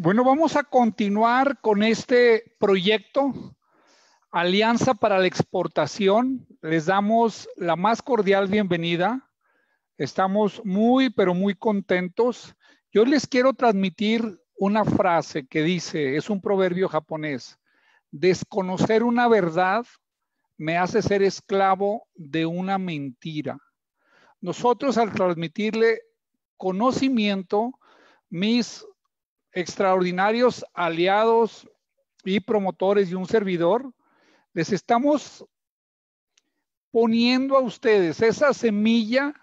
Bueno, vamos a continuar con este proyecto, Alianza para la Exportación. Les damos la más cordial bienvenida. Estamos muy, pero muy contentos. Yo les quiero transmitir una frase que dice, es un proverbio japonés, desconocer una verdad me hace ser esclavo de una mentira. Nosotros al transmitirle conocimiento, mis extraordinarios aliados y promotores y un servidor, les estamos poniendo a ustedes esa semilla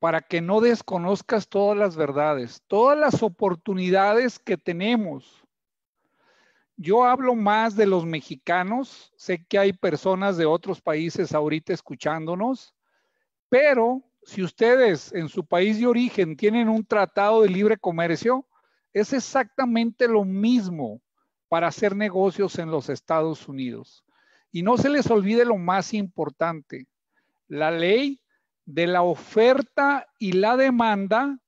para que no desconozcas todas las verdades, todas las oportunidades que tenemos. Yo hablo más de los mexicanos, sé que hay personas de otros países ahorita escuchándonos, pero si ustedes en su país de origen tienen un tratado de libre comercio, es exactamente lo mismo para hacer negocios en los Estados Unidos. Y no se les olvide lo más importante, la ley de la oferta y la demanda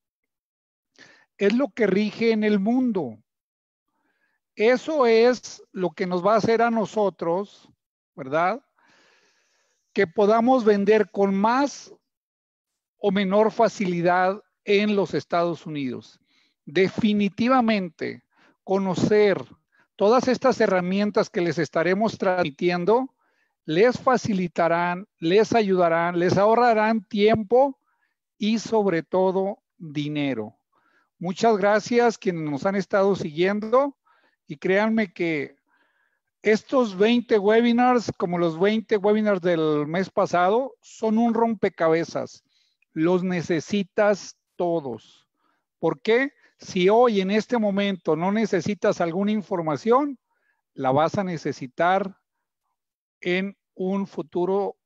es lo que rige en el mundo. Eso es lo que nos va a hacer a nosotros, ¿verdad? Que podamos vender con más o menor facilidad en los Estados Unidos definitivamente conocer todas estas herramientas que les estaremos transmitiendo les facilitarán, les ayudarán, les ahorrarán tiempo y sobre todo dinero. Muchas gracias quienes nos han estado siguiendo y créanme que estos 20 webinars, como los 20 webinars del mes pasado, son un rompecabezas. Los necesitas todos. ¿Por qué? Si hoy en este momento no necesitas alguna información, la vas a necesitar en un futuro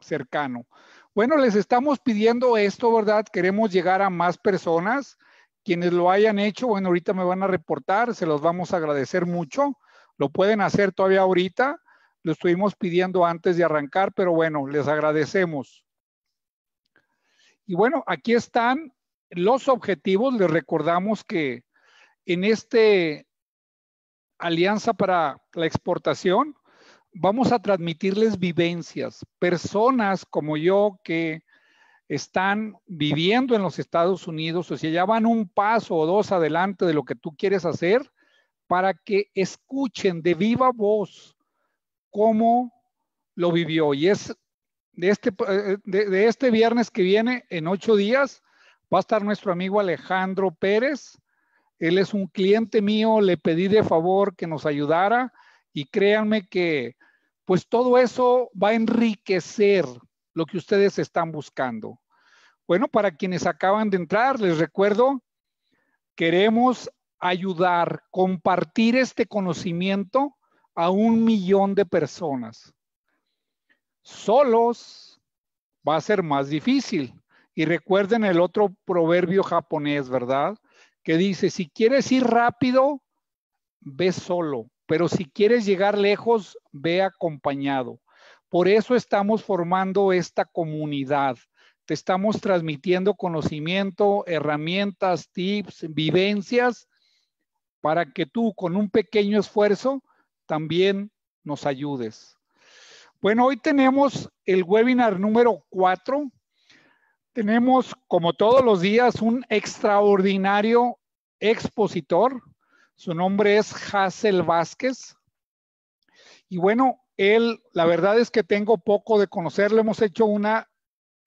cercano. Bueno, les estamos pidiendo esto, ¿verdad? Queremos llegar a más personas. Quienes lo hayan hecho, bueno, ahorita me van a reportar, se los vamos a agradecer mucho. Lo pueden hacer todavía ahorita. Lo estuvimos pidiendo antes de arrancar, pero bueno, les agradecemos. Y bueno, aquí están los objetivos, les recordamos que en este Alianza para la Exportación, vamos a transmitirles vivencias, personas como yo que están viviendo en los Estados Unidos, o sea, ya van un paso o dos adelante de lo que tú quieres hacer, para que escuchen de viva voz cómo lo vivió. Y es de este, eh, de este viernes que viene, en ocho días, Va a estar nuestro amigo Alejandro Pérez. Él es un cliente mío, le pedí de favor que nos ayudara y créanme que pues todo eso va a enriquecer lo que ustedes están buscando. Bueno, para quienes acaban de entrar, les recuerdo, queremos ayudar, compartir este conocimiento a un millón de personas. Solos va a ser más difícil. Y recuerden el otro proverbio japonés, ¿verdad? Que dice, si quieres ir rápido, ve solo, pero si quieres llegar lejos, ve acompañado. Por eso estamos formando esta comunidad. Te estamos transmitiendo conocimiento, herramientas, tips, vivencias, para que tú con un pequeño esfuerzo también nos ayudes. Bueno, hoy tenemos el webinar número 4 tenemos, como todos los días, un extraordinario expositor. Su nombre es Hazel Vázquez. Y bueno, él, la verdad es que tengo poco de conocerlo. Hemos hecho una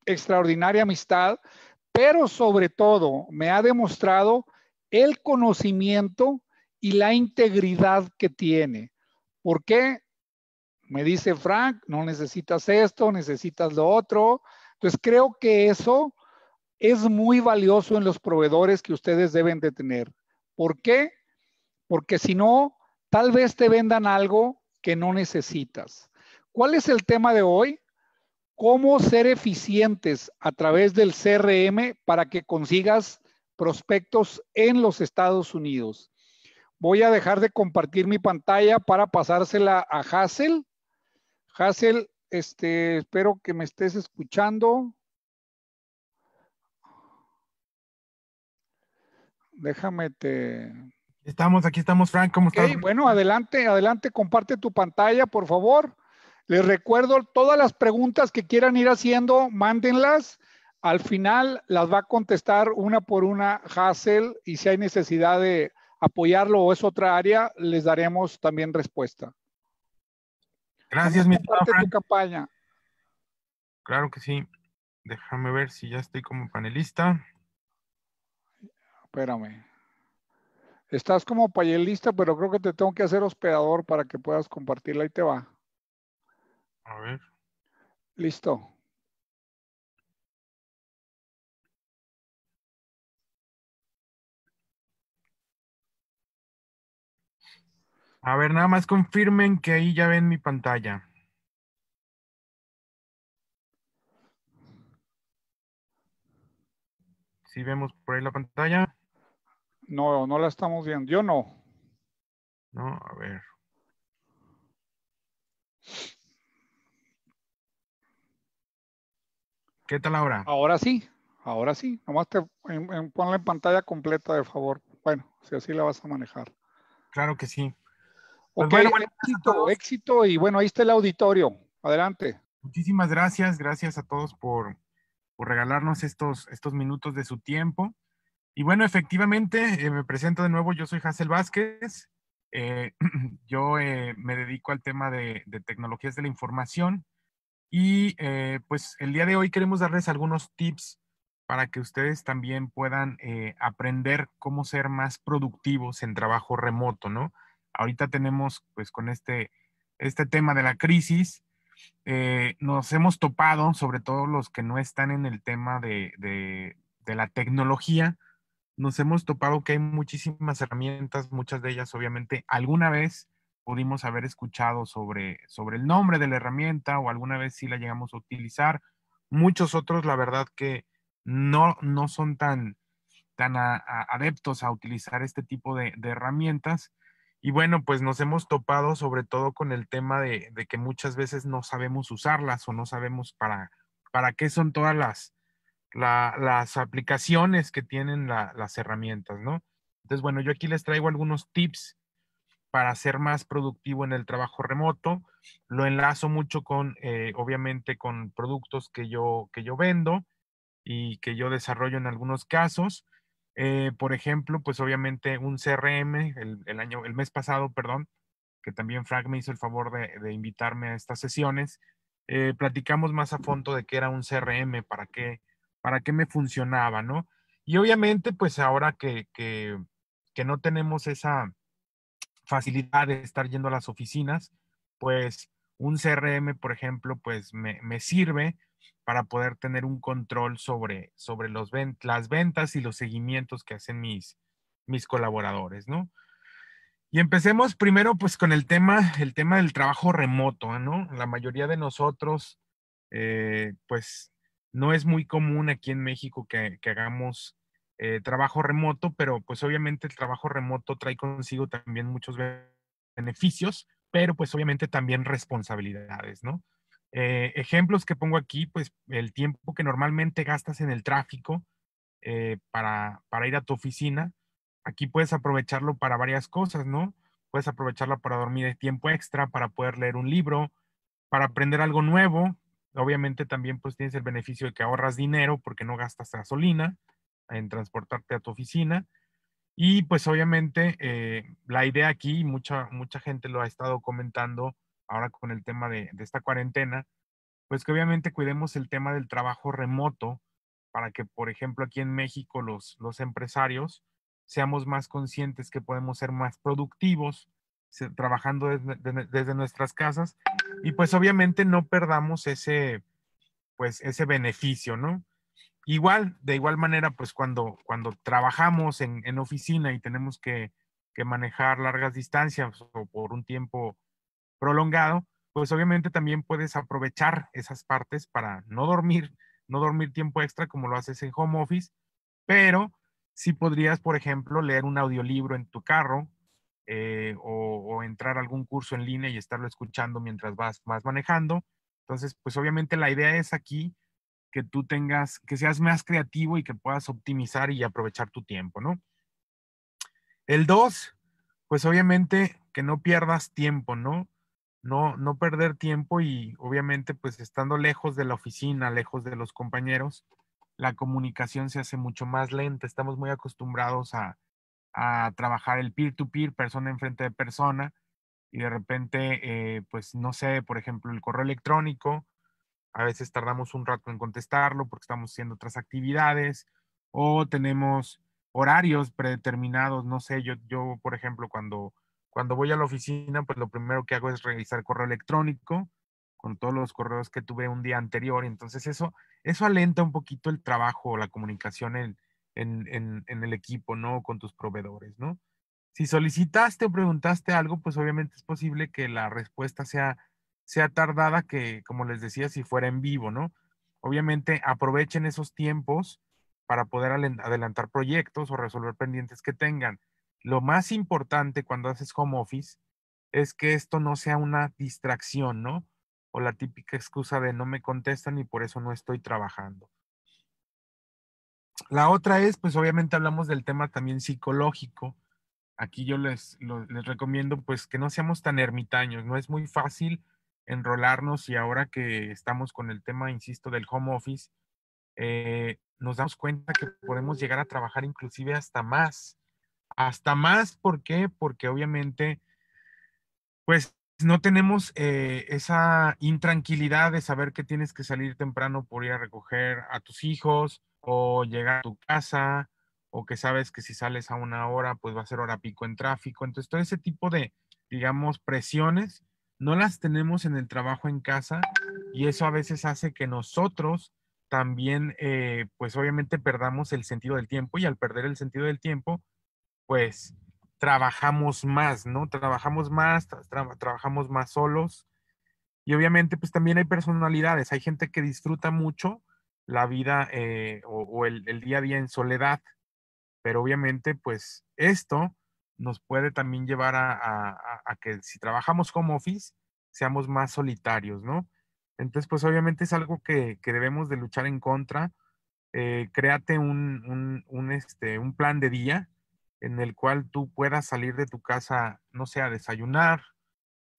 extraordinaria amistad, pero sobre todo me ha demostrado el conocimiento y la integridad que tiene. ¿Por qué? Me dice Frank, no necesitas esto, necesitas lo otro entonces, creo que eso es muy valioso en los proveedores que ustedes deben de tener. ¿Por qué? Porque si no, tal vez te vendan algo que no necesitas. ¿Cuál es el tema de hoy? Cómo ser eficientes a través del CRM para que consigas prospectos en los Estados Unidos. Voy a dejar de compartir mi pantalla para pasársela a Hassel. Hassel, este, espero que me estés escuchando. Déjame te. Estamos, aquí estamos, Frank. ¿Cómo estás? Bueno, adelante, adelante, comparte tu pantalla, por favor. Les recuerdo, todas las preguntas que quieran ir haciendo, mándenlas. Al final las va a contestar una por una Hassel y si hay necesidad de apoyarlo o es otra área, les daremos también respuesta. Gracias, mi campaña. Claro que sí. Déjame ver si ya estoy como panelista. Espérame. Estás como panelista, pero creo que te tengo que hacer hospedador para que puedas compartirla. y te va. A ver. Listo. A ver, nada más confirmen que ahí ya ven mi pantalla. Si vemos por ahí la pantalla? No, no la estamos viendo. Yo no. No, a ver. ¿Qué tal ahora? Ahora sí, ahora sí. Nomás te ponla en pantalla completa, de favor. Bueno, si así la vas a manejar. Claro que sí. Pues bueno, éxito, éxito y bueno, ahí está el auditorio. Adelante. Muchísimas gracias, gracias a todos por, regalarnos estos, estos minutos de su tiempo. Y bueno, efectivamente, eh, me presento de nuevo, yo soy Hazel Vázquez, eh, yo eh, me dedico al tema de, de, tecnologías de la información y pues el día de hoy queremos darles algunos tips para que ustedes también puedan aprender cómo ser más productivos en trabajo remoto, ¿no? ahorita tenemos pues con este, este tema de la crisis, eh, nos hemos topado, sobre todo los que no están en el tema de, la tecnología, nos hemos topado que hay muchísimas herramientas, muchas de ellas obviamente alguna vez pudimos haber escuchado sobre, sobre el nombre de la herramienta o alguna vez sí la llegamos a utilizar. Muchos otros, la verdad que no, no son tan, tan adeptos a utilizar este tipo de herramientas y bueno, pues nos hemos topado sobre todo con el tema de, que muchas veces no sabemos usarlas o no sabemos para, para qué son todas las, las aplicaciones que tienen las herramientas, ¿no? Entonces, bueno, yo aquí les traigo algunos tips para ser más productivo en el trabajo remoto. Lo enlazo mucho con, eh, obviamente, con productos que yo, que yo vendo y que yo desarrollo en algunos casos. Eh, por ejemplo, pues obviamente un CRM, el, año, el mes pasado, perdón, que también Frank me hizo el favor de, invitarme a estas sesiones, eh, platicamos más a fondo de qué era un CRM, para qué, para qué me funcionaba, ¿no? Y obviamente, pues ahora que, que, que no tenemos esa facilidad de estar yendo a las oficinas, pues un CRM, por ejemplo, pues me, me sirve para poder tener un control sobre, sobre los las ventas y los seguimientos que hacen mis, mis colaboradores, ¿no? Y empecemos primero pues con el tema, el tema del trabajo remoto, ¿ah, ¿no? La mayoría de nosotros eh, pues no es muy común aquí en México que, hagamos eh, trabajo remoto, pero pues obviamente el trabajo remoto trae consigo también muchos beneficios, pero pues obviamente también responsabilidades, ¿no? Eh, ejemplos que pongo aquí, pues el tiempo que normalmente gastas en el tráfico eh, para, ir a tu oficina, aquí puedes aprovecharlo para varias cosas, ¿no? Puedes aprovecharlo para dormir tiempo extra, para poder leer un libro, para aprender algo nuevo. Obviamente también pues tienes el beneficio de que ahorras dinero porque no gastas gasolina en transportarte a tu oficina. Y pues obviamente eh, la idea aquí, mucha, mucha gente lo ha estado comentando, ahora con el tema de, esta cuarentena, pues que obviamente cuidemos el tema del trabajo remoto para que, por ejemplo, aquí en México los, los empresarios seamos más conscientes que podemos ser más productivos trabajando desde, nuestras casas y pues obviamente no perdamos ese, pues ese beneficio, ¿no? Igual, de igual manera, pues cuando, cuando trabajamos en, oficina y tenemos que, que manejar largas distancias o por un tiempo prolongado, pues obviamente también puedes aprovechar esas partes para no dormir, no dormir tiempo extra como lo haces en home office, pero sí podrías, por ejemplo, leer un audiolibro en tu carro eh, o, entrar a algún curso en línea y estarlo escuchando mientras vas, más manejando. Entonces, pues obviamente la idea es aquí que tú tengas, que seas más creativo y que puedas optimizar y aprovechar tu tiempo, ¿no? El dos, pues obviamente que no pierdas tiempo, ¿no? no, perder tiempo y obviamente pues estando lejos de la oficina, lejos de los compañeros, la comunicación se hace mucho más lenta. Estamos muy acostumbrados a, trabajar el peer-to-peer, persona en frente de persona, y de repente, eh, pues no sé, por ejemplo, el correo electrónico, a veces tardamos un rato en contestarlo porque estamos haciendo otras actividades o tenemos horarios predeterminados, no sé, yo, yo por ejemplo, cuando cuando voy a la oficina, pues lo primero que hago es revisar correo electrónico con todos los correos que tuve un día anterior. Entonces eso, eso alenta un poquito el trabajo, la comunicación en, en, en, en el equipo, ¿no? Con tus proveedores, ¿no? Si solicitaste o preguntaste algo, pues obviamente es posible que la respuesta sea, sea tardada que, como les decía, si fuera en vivo, ¿no? Obviamente aprovechen esos tiempos para poder adelantar proyectos o resolver pendientes que tengan. Lo más importante cuando haces home office es que esto no sea una distracción, ¿no? O la típica excusa de no me contestan y por eso no estoy trabajando. La otra es, pues obviamente hablamos del tema también psicológico. Aquí yo les, les recomiendo pues que no seamos tan ermitaños, no es muy fácil enrolarnos y ahora que estamos con el tema, insisto, del home office, eh, nos damos cuenta que podemos llegar a trabajar inclusive hasta más hasta más. ¿Por qué? Porque obviamente, pues no tenemos eh, esa intranquilidad de saber que tienes que salir temprano por ir a recoger a tus hijos o llegar a tu casa o que sabes que si sales a una hora, pues va a ser hora pico en tráfico. Entonces, todo ese tipo de, digamos, presiones no las tenemos en el trabajo en casa y eso a veces hace que nosotros también, eh, pues obviamente perdamos el sentido del tiempo y al perder el sentido del tiempo, pues trabajamos más, ¿no? Trabajamos más, trabajamos más solos. Y obviamente, pues también hay personalidades, hay gente que disfruta mucho la vida eh, o, el, día a día en soledad, pero obviamente, pues esto nos puede también llevar a, que si trabajamos como office, seamos más solitarios, ¿no? Entonces, pues obviamente es algo que, debemos de luchar en contra. Eh, créate un, este, un plan de día, en el cual tú puedas salir de tu casa, no sé, a desayunar,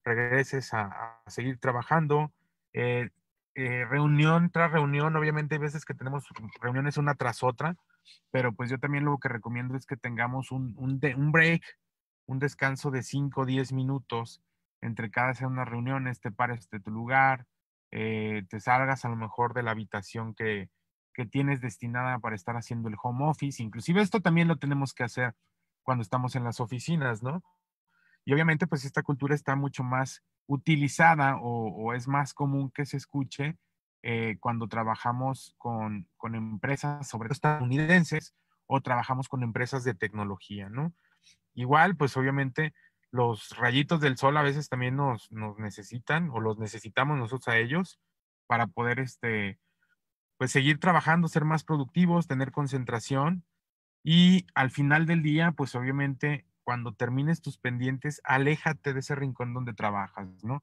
regreses a, seguir trabajando, eh, eh, reunión tras reunión, obviamente hay veces que tenemos reuniones una tras otra, pero pues yo también lo que recomiendo es que tengamos un, break, un descanso de 5 o 10 minutos entre cada una de reuniones, te pares de tu lugar, eh, te salgas a lo mejor de la habitación que tienes destinada para estar haciendo el home office. Inclusive esto también lo tenemos que hacer cuando estamos en las oficinas, ¿no? Y obviamente, pues esta cultura está mucho más utilizada o, es más común que se escuche eh, cuando trabajamos con, con, empresas, sobre todo estadounidenses, o trabajamos con empresas de tecnología, ¿no? Igual, pues obviamente los rayitos del sol a veces también nos, nos necesitan o los necesitamos nosotros a ellos para poder, este, pues seguir trabajando, ser más productivos, tener concentración y al final del día, pues obviamente, cuando termines tus pendientes, aléjate de ese rincón donde trabajas, ¿no?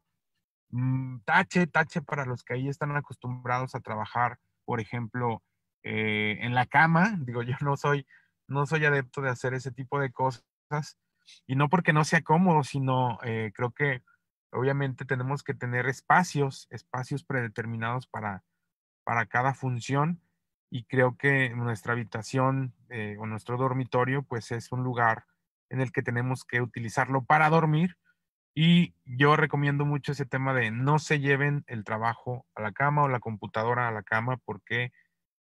Mm, tache, tache para los que ahí están acostumbrados a trabajar, por ejemplo, eh, en la cama. Digo, yo no soy, no soy adepto de hacer ese tipo de cosas. Y no porque no sea cómodo, sino eh, creo que obviamente tenemos que tener espacios, espacios predeterminados para, para cada función y creo que nuestra habitación eh, o nuestro dormitorio pues es un lugar en el que tenemos que utilizarlo para dormir y yo recomiendo mucho ese tema de no se lleven el trabajo a la cama o la computadora a la cama porque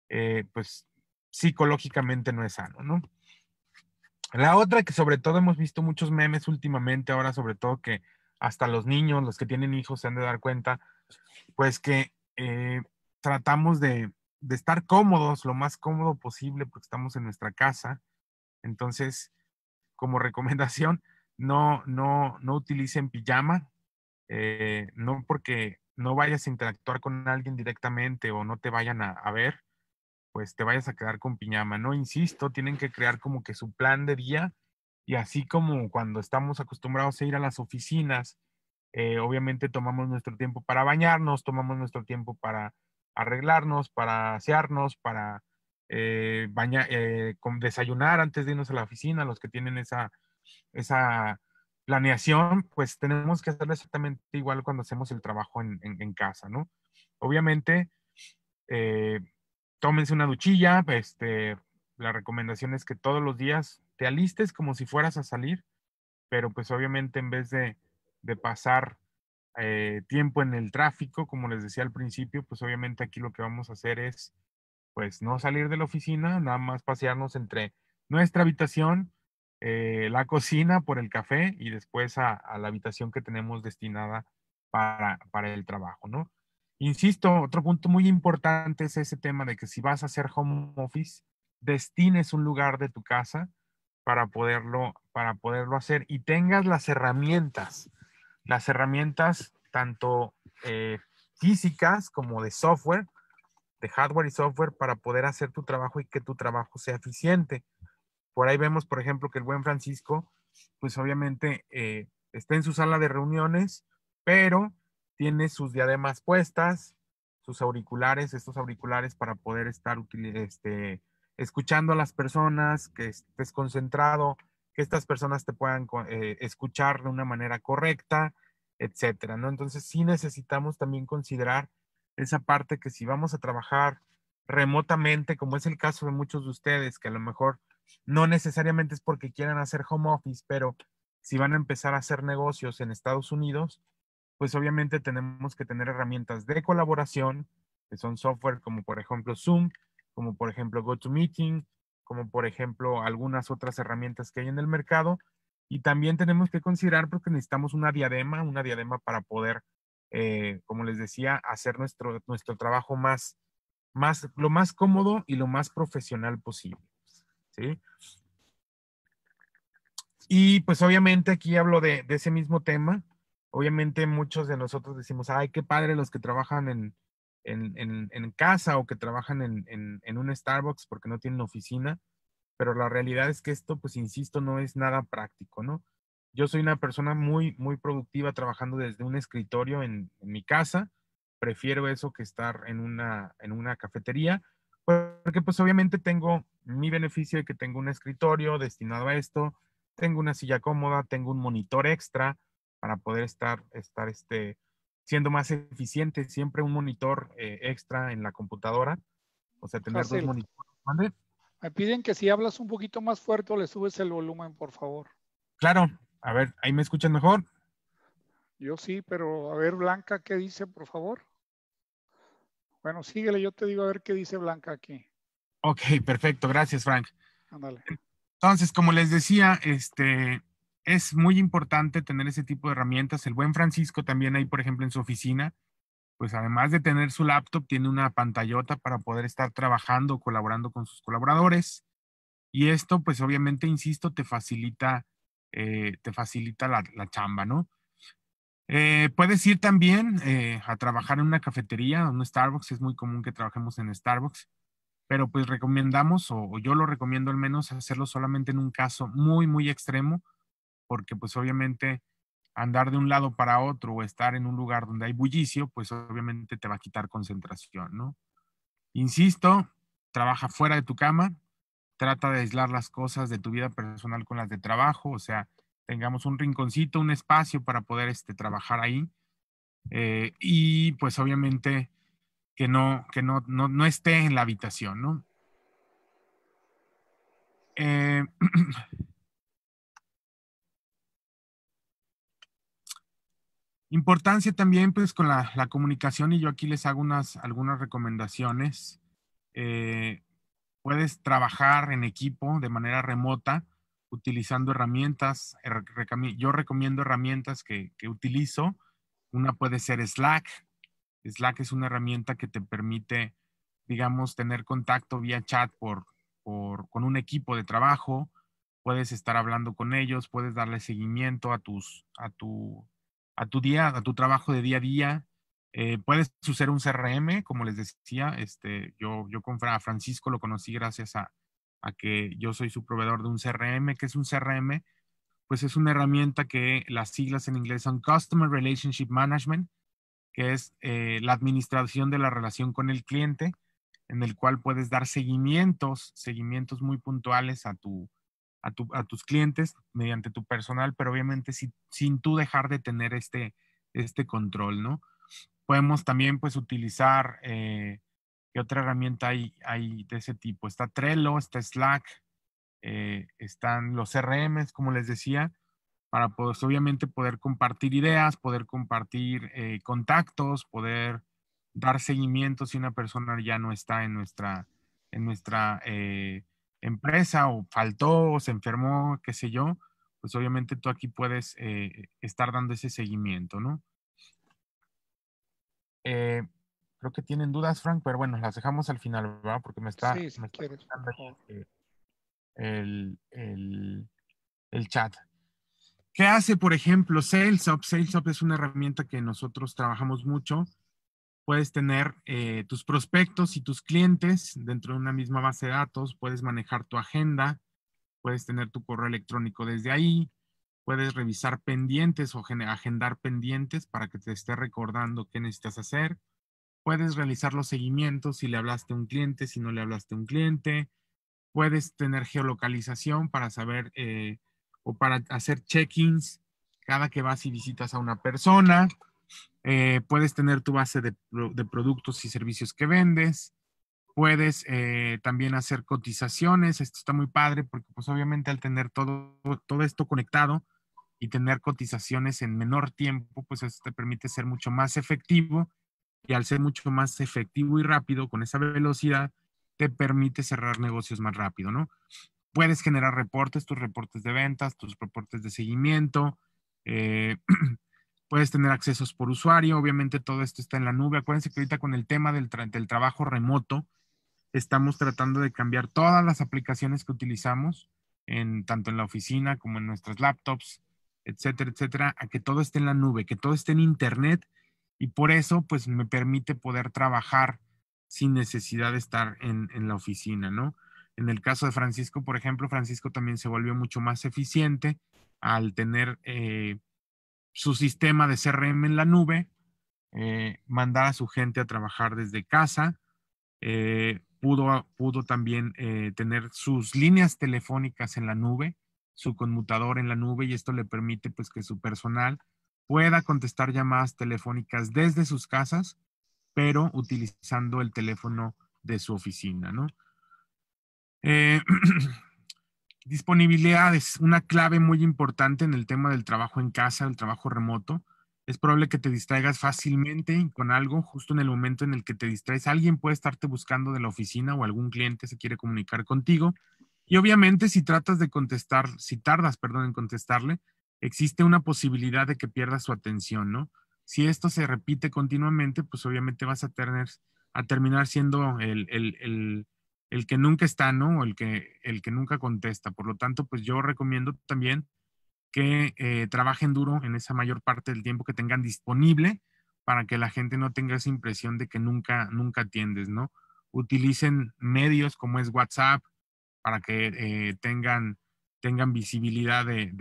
eh, pues psicológicamente no es sano, ¿no? La otra que sobre todo hemos visto muchos memes últimamente, ahora sobre todo que hasta los niños, los que tienen hijos se han de dar cuenta, pues que eh, tratamos de de estar cómodos, lo más cómodo posible, porque estamos en nuestra casa. Entonces, como recomendación, no, no, no utilicen pijama, eh, no porque no vayas a interactuar con alguien directamente o no te vayan a, ver, pues te vayas a quedar con pijama, ¿no? Insisto, tienen que crear como que su plan de día y así como cuando estamos acostumbrados a ir a las oficinas, eh, obviamente tomamos nuestro tiempo para bañarnos, tomamos nuestro tiempo para arreglarnos, para asearnos, para eh, eh, desayunar antes de irnos a la oficina, los que tienen esa, esa planeación, pues tenemos que hacerlo exactamente igual cuando hacemos el trabajo en, casa, ¿no? Obviamente, eh, tómense una duchilla, este, la recomendación es que todos los días te alistes como si fueras a salir, pero pues obviamente en vez de, de pasar eh, tiempo en el tráfico, como les decía al principio, pues obviamente aquí lo que vamos a hacer es, pues no salir de la oficina, nada más pasearnos entre nuestra habitación, eh, la cocina por el café y después a, la habitación que tenemos destinada para, el trabajo, ¿no? Insisto, otro punto muy importante es ese tema de que si vas a hacer home office, destines un lugar de tu casa para poderlo, para poderlo hacer y tengas las herramientas las herramientas tanto eh, físicas como de software, de hardware y software para poder hacer tu trabajo y que tu trabajo sea eficiente. Por ahí vemos, por ejemplo, que el buen Francisco, pues obviamente eh, está en su sala de reuniones, pero tiene sus diademas puestas, sus auriculares, estos auriculares para poder estar este, escuchando a las personas, que estés concentrado, que estas personas te puedan eh, escuchar de una manera correcta, etcétera, ¿no? Entonces sí necesitamos también considerar esa parte que si vamos a trabajar remotamente, como es el caso de muchos de ustedes, que a lo mejor no necesariamente es porque quieran hacer home office, pero si van a empezar a hacer negocios en Estados Unidos, pues obviamente tenemos que tener herramientas de colaboración, que son software como por ejemplo Zoom, como por ejemplo GoToMeeting, como por ejemplo algunas otras herramientas que hay en el mercado. Y también tenemos que considerar porque necesitamos una diadema, una diadema para poder, eh, como les decía, hacer nuestro, nuestro trabajo más, más, lo más cómodo y lo más profesional posible. ¿sí? Y pues obviamente aquí hablo de, de ese mismo tema. Obviamente muchos de nosotros decimos, ay, qué padre los que trabajan en, en, casa o que trabajan en, un Starbucks porque no tienen oficina, pero la realidad es que esto, pues insisto, no es nada práctico, ¿no? Yo soy una persona muy, muy productiva trabajando desde un escritorio en, mi casa, prefiero eso que estar en una, en una cafetería, porque pues obviamente tengo mi beneficio de que tengo un escritorio destinado a esto, tengo una silla cómoda, tengo un monitor extra para poder estar, estar este, siendo más eficiente, siempre un monitor eh, extra en la computadora, o sea, tener dos monitores. Me piden que si hablas un poquito más fuerte o le subes el volumen, por favor. Claro, a ver, ahí me escuchan mejor. Yo sí, pero a ver, Blanca, ¿qué dice, por favor? Bueno, síguele, yo te digo a ver qué dice Blanca aquí. Ok, perfecto, gracias, Frank. Ándale. Entonces, como les decía, este, es muy importante tener ese tipo de herramientas. El buen Francisco también ahí, por ejemplo, en su oficina, pues además de tener su laptop, tiene una pantallota para poder estar trabajando, colaborando con sus colaboradores. Y esto, pues obviamente, insisto, te facilita, eh, te facilita la, chamba, ¿no? Eh, puedes ir también eh, a trabajar en una cafetería, en un Starbucks, es muy común que trabajemos en Starbucks, pero pues recomendamos, o yo lo recomiendo al menos, hacerlo solamente en un caso muy, muy extremo, porque pues obviamente andar de un lado para otro o estar en un lugar donde hay bullicio, pues obviamente te va a quitar concentración, ¿no? Insisto, trabaja fuera de tu cama, trata de aislar las cosas de tu vida personal con las de trabajo, o sea, tengamos un rinconcito, un espacio para poder este, trabajar ahí. Eh, y pues obviamente que no, que no, no, esté en la habitación, ¿no? Eh, Importancia también pues con la, comunicación y yo aquí les hago unas, algunas recomendaciones. Eh, puedes trabajar en equipo de manera remota utilizando herramientas. Eh, yo recomiendo herramientas que, que utilizo. Una puede ser Slack. Slack es una herramienta que te permite, digamos, tener contacto vía chat por, por, con un equipo de trabajo. Puedes estar hablando con ellos, puedes darle seguimiento a, tus, a tu a tu día, a tu trabajo de día a día. Eh, puedes usar un CRM, como les decía, este, yo, yo con a Francisco lo conocí gracias a, que yo soy su proveedor de un CRM. ¿Qué es un CRM? Pues es una herramienta que las siglas en inglés son Customer Relationship Management, que es eh, la administración de la relación con el cliente, en el cual puedes dar seguimientos, seguimientos muy puntuales a tu, a, tus clientes mediante tu personal, pero obviamente sin tú dejar de tener este, este control, ¿no? Podemos también pues utilizar, eh, ¿qué otra herramienta hay, hay de ese tipo? Está Trello, está Slack, eh, están los CRMs, como les decía, para pues, obviamente poder compartir ideas, poder compartir eh, contactos, poder dar seguimiento si una persona ya no está en nuestra, en nuestra empresa o faltó o se enfermó, qué sé yo, pues obviamente tú aquí puedes eh, estar dando ese seguimiento, ¿no? Eh, creo que tienen dudas, Frank, pero bueno, las dejamos al final, ¿verdad? Porque me está, sí, me está eh, el, el, el, chat. ¿Qué hace, por ejemplo, SalesOp? SalesOp es una herramienta que nosotros trabajamos mucho puedes tener eh, tus prospectos y tus clientes dentro de una misma base de datos, puedes manejar tu agenda, puedes tener tu correo electrónico desde ahí, puedes revisar pendientes o agendar pendientes para que te esté recordando qué necesitas hacer, puedes realizar los seguimientos si le hablaste a un cliente, si no le hablaste a un cliente, puedes tener geolocalización para saber eh, o para hacer check-ins cada que vas y visitas a una persona eh, puedes tener tu base de, productos y servicios que vendes, puedes eh, también hacer cotizaciones, esto está muy padre porque pues obviamente al tener todo, todo esto conectado y tener cotizaciones en menor tiempo, pues eso te permite ser mucho más efectivo y al ser mucho más efectivo y rápido con esa velocidad, te permite cerrar negocios más rápido, ¿no? Puedes generar reportes, tus reportes de ventas, tus reportes de seguimiento, eh, puedes tener accesos por usuario, obviamente todo esto está en la nube. Acuérdense que ahorita con el tema del, trabajo remoto, estamos tratando de cambiar todas las aplicaciones que utilizamos, en, tanto en la oficina como en nuestras laptops, etcétera, etcétera, a que todo esté en la nube, que todo esté en Internet y por eso pues me permite poder trabajar sin necesidad de estar en, en la oficina, ¿no? En el caso de Francisco, por ejemplo, Francisco también se volvió mucho más eficiente al tener eh, su sistema de CRM en la nube, eh, mandar a su gente a trabajar desde casa, eh, pudo, pudo, también eh, tener sus líneas telefónicas en la nube, su conmutador en la nube y esto le permite pues que su personal pueda contestar llamadas telefónicas desde sus casas, pero utilizando el teléfono de su oficina, ¿no? Disponibilidad es una clave muy importante en el tema del trabajo en casa, el trabajo remoto. Es probable que te distraigas fácilmente con algo justo en el momento en el que te distraes. Alguien puede estarte buscando de la oficina o algún cliente se quiere comunicar contigo. Y obviamente si tratas de contestar, si tardas, perdón, en contestarle, existe una posibilidad de que pierdas su atención, ¿no? Si esto se repite continuamente, pues obviamente vas a, tener, a terminar siendo el el que nunca está, ¿no? El que, el que nunca contesta. Por lo tanto, pues yo recomiendo también que eh, trabajen duro en esa mayor parte del tiempo que tengan disponible para que la gente no tenga esa impresión de que nunca, nunca atiendes, ¿no? Utilicen medios como es WhatsApp para que eh, tengan, tengan visibilidad de,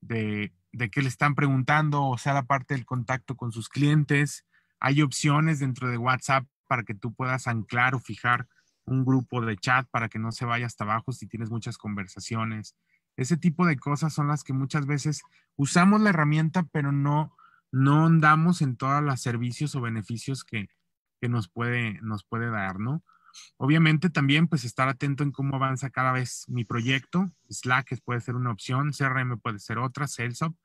de, de qué le están preguntando, o sea, la parte del contacto con sus clientes. Hay opciones dentro de WhatsApp para que tú puedas anclar o fijar un grupo de chat para que no se vaya hasta abajo si tienes muchas conversaciones. Ese tipo de cosas son las que muchas veces usamos la herramienta, pero no, no andamos en todos los servicios o beneficios que, nos, puede, nos puede dar, ¿no? Obviamente también pues estar atento en cómo avanza cada vez mi proyecto. Slack puede ser una opción, CRM puede ser otra, Salesforce,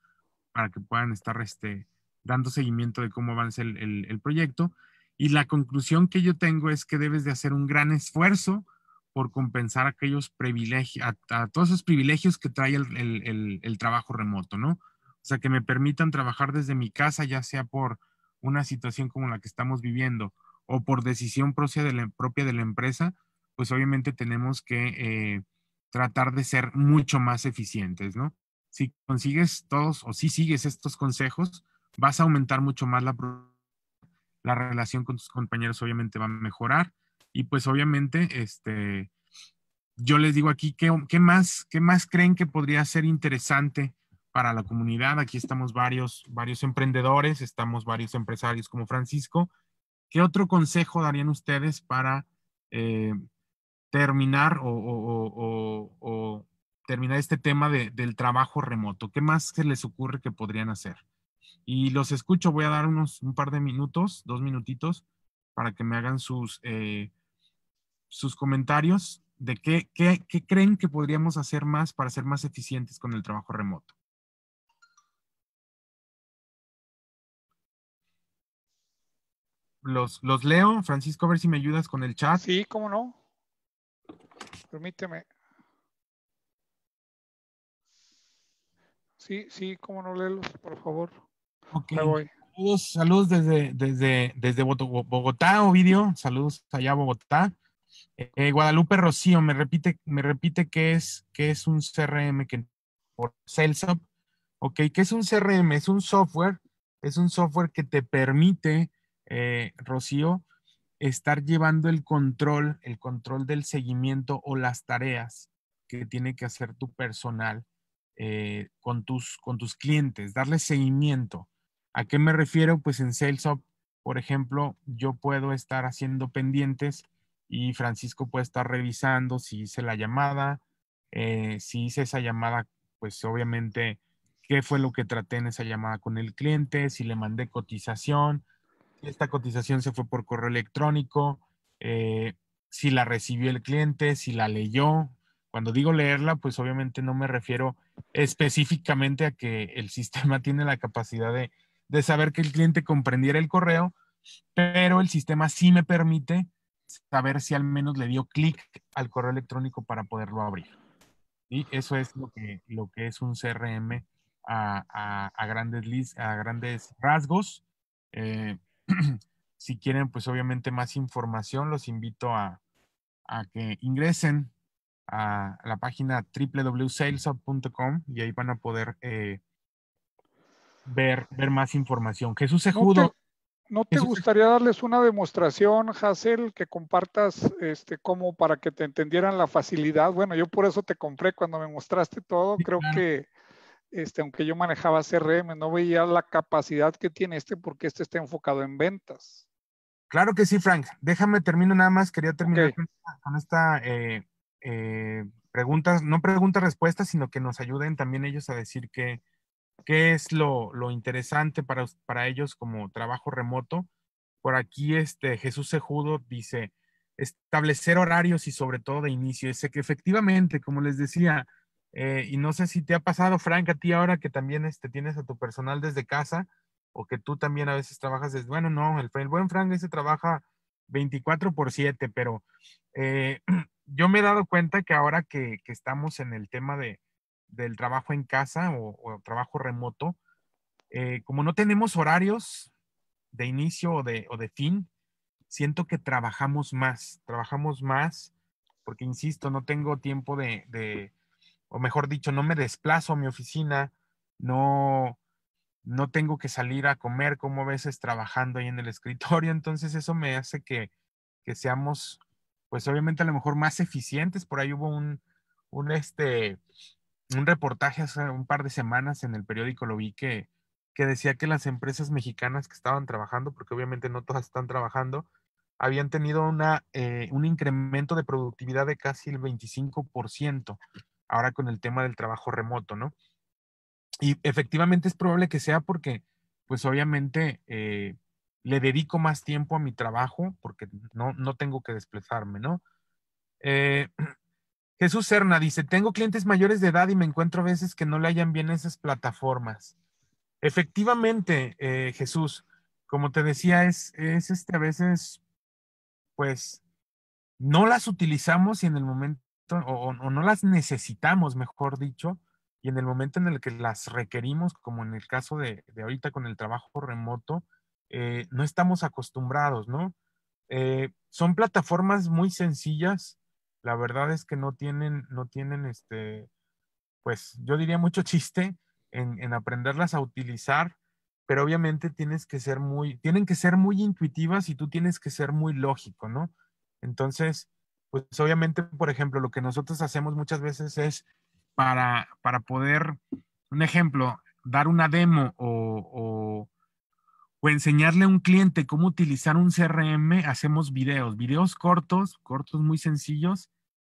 para que puedan estar este, dando seguimiento de cómo avanza el, el, el proyecto. Y la conclusión que yo tengo es que debes de hacer un gran esfuerzo por compensar aquellos privilegios, a, todos esos privilegios que trae el, trabajo remoto, ¿no? O sea, que me permitan trabajar desde mi casa, ya sea por una situación como la que estamos viviendo o por decisión propia de la, propia de la empresa, pues obviamente tenemos que eh, tratar de ser mucho más eficientes, ¿no? Si consigues todos o si sigues estos consejos, vas a aumentar mucho más la productividad la relación con tus compañeros obviamente va a mejorar y pues obviamente este, yo les digo aquí ¿qué, más, más creen que podría ser interesante para la comunidad. Aquí estamos varios, varios emprendedores, estamos varios empresarios como Francisco. ¿Qué otro consejo darían ustedes para eh, terminar o, terminar este tema del trabajo remoto? ¿Qué más se les ocurre que podrían hacer? y los escucho. Voy a dar unos un par de minutos, dos minutitos, para que me hagan sus, eh, sus comentarios de qué, qué, creen que podríamos hacer más para ser más eficientes con el trabajo remoto. Los, los, leo. Francisco, a ver si me ayudas con el chat. Sí, cómo no. Permíteme. Sí, sí, cómo no leerlos, por favor. Saludos, desde, desde, desde Bogotá, Ovidio. Saludos allá Bogotá. Eh, Guadalupe Rocío me repite, me repite que es, que es un CRM que por Salesop, Ok, ¿qué es un CRM? Es un software, es un software que te permite, eh, Rocío, estar llevando el control, el control del seguimiento o las tareas que tiene que hacer tu personal eh, con, tus, con tus clientes, darle seguimiento. ¿A qué me refiero? Pues en SalesOp, por ejemplo, yo puedo estar haciendo pendientes y Francisco puede estar revisando si hice la llamada, eh, si hice esa llamada, pues obviamente qué fue lo que traté en esa llamada con el cliente, si le mandé cotización, si esta cotización se fue por correo electrónico, eh, si la recibió el cliente, si la leyó. Cuando digo leerla, pues obviamente no me refiero específicamente a que el sistema tiene la capacidad de de saber que el cliente comprendiera el correo, pero el sistema sí me permite saber si al menos le dio clic al correo electrónico para poderlo abrir. Y eso es lo que, lo que es un CRM a, a, grandes, a grandes rasgos. Eh, si quieren, pues obviamente más información, los invito a, a que ingresen a la página www.salesup.com y ahí van a poder eh, ver, ver más información. Jesús Ejudo ¿No te, no te gustaría darles una demostración, Hazel, que compartas este, como para que te entendieran la facilidad? Bueno, yo por eso te compré cuando me mostraste todo. Creo que, este, aunque yo manejaba CRM, no veía la capacidad que tiene este porque este está enfocado en ventas. Claro que sí, Frank. Déjame termino nada más. Quería terminar con esta eh, eh, pregunta preguntas, no preguntas, respuestas, sino que nos ayuden también ellos a decir que, qué es lo, interesante para, para, ellos como trabajo remoto. Por aquí este, Jesús Sejudo dice, establecer horarios y sobre todo de inicio. Dice que efectivamente, como les decía, eh, y no sé si te ha pasado, Frank, a ti ahora que también este, tienes a tu personal desde casa o que tú también a veces trabajas desde, bueno, no, el, buen Frank ese trabaja 24 por 7, pero eh, yo me he dado cuenta que ahora que estamos en el tema de, del trabajo en casa o, trabajo remoto, eh, como no tenemos horarios de inicio o de, fin, siento que trabajamos más, trabajamos más, porque insisto, no tengo tiempo de, o mejor dicho, no me desplazo a mi oficina, no, no tengo que salir a comer como a veces trabajando ahí en el escritorio, entonces eso me hace que, seamos, pues obviamente a lo mejor más eficientes, por ahí hubo un, un este, un reportaje hace un par de semanas en el periódico, lo vi que, que decía que las empresas mexicanas que estaban trabajando, porque obviamente no todas están trabajando, habían tenido una, eh, un incremento de productividad de casi el 25%, ahora con el tema del trabajo remoto, ¿no? Y efectivamente es probable que sea porque, pues obviamente, eh, le dedico más tiempo a mi trabajo porque no, no tengo que desplazarme, ¿no? Eh, Jesús Serna dice, tengo clientes mayores de edad y me encuentro a veces que no le hayan bien esas plataformas. Efectivamente, eh, Jesús, como te decía, es, este, a veces, pues, no las utilizamos y en el momento, o, no las necesitamos, mejor dicho, y en el momento en el que las requerimos, como en el caso de, ahorita con el trabajo remoto, eh, no estamos acostumbrados, ¿no? Eh, son plataformas muy sencillas la verdad es que no tienen, no tienen este, pues yo diría mucho chiste en, aprenderlas a utilizar, pero obviamente tienes que ser muy, tienen que ser muy intuitivas y tú tienes que ser muy lógico, ¿no? Entonces, pues obviamente, por ejemplo, lo que nosotros hacemos muchas veces es para, para poder, un ejemplo, dar una demo o o enseñarle a un cliente cómo utilizar un CRM, hacemos videos, videos cortos, cortos muy sencillos,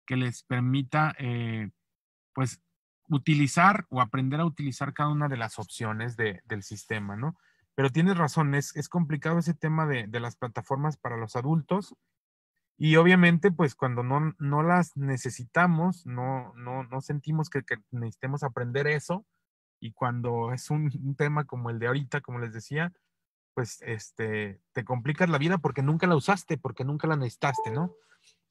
que les permita, eh, pues, utilizar o aprender a utilizar cada una de las opciones del sistema, ¿no? Pero tienes razón, es, es complicado ese tema de, de, las plataformas para los adultos y obviamente, pues, cuando no, no las necesitamos, no, no, no sentimos que, necesitemos aprender eso y cuando es un tema como el de ahorita, como les decía, pues este, te complicas la vida porque nunca la usaste, porque nunca la necesitaste, ¿no?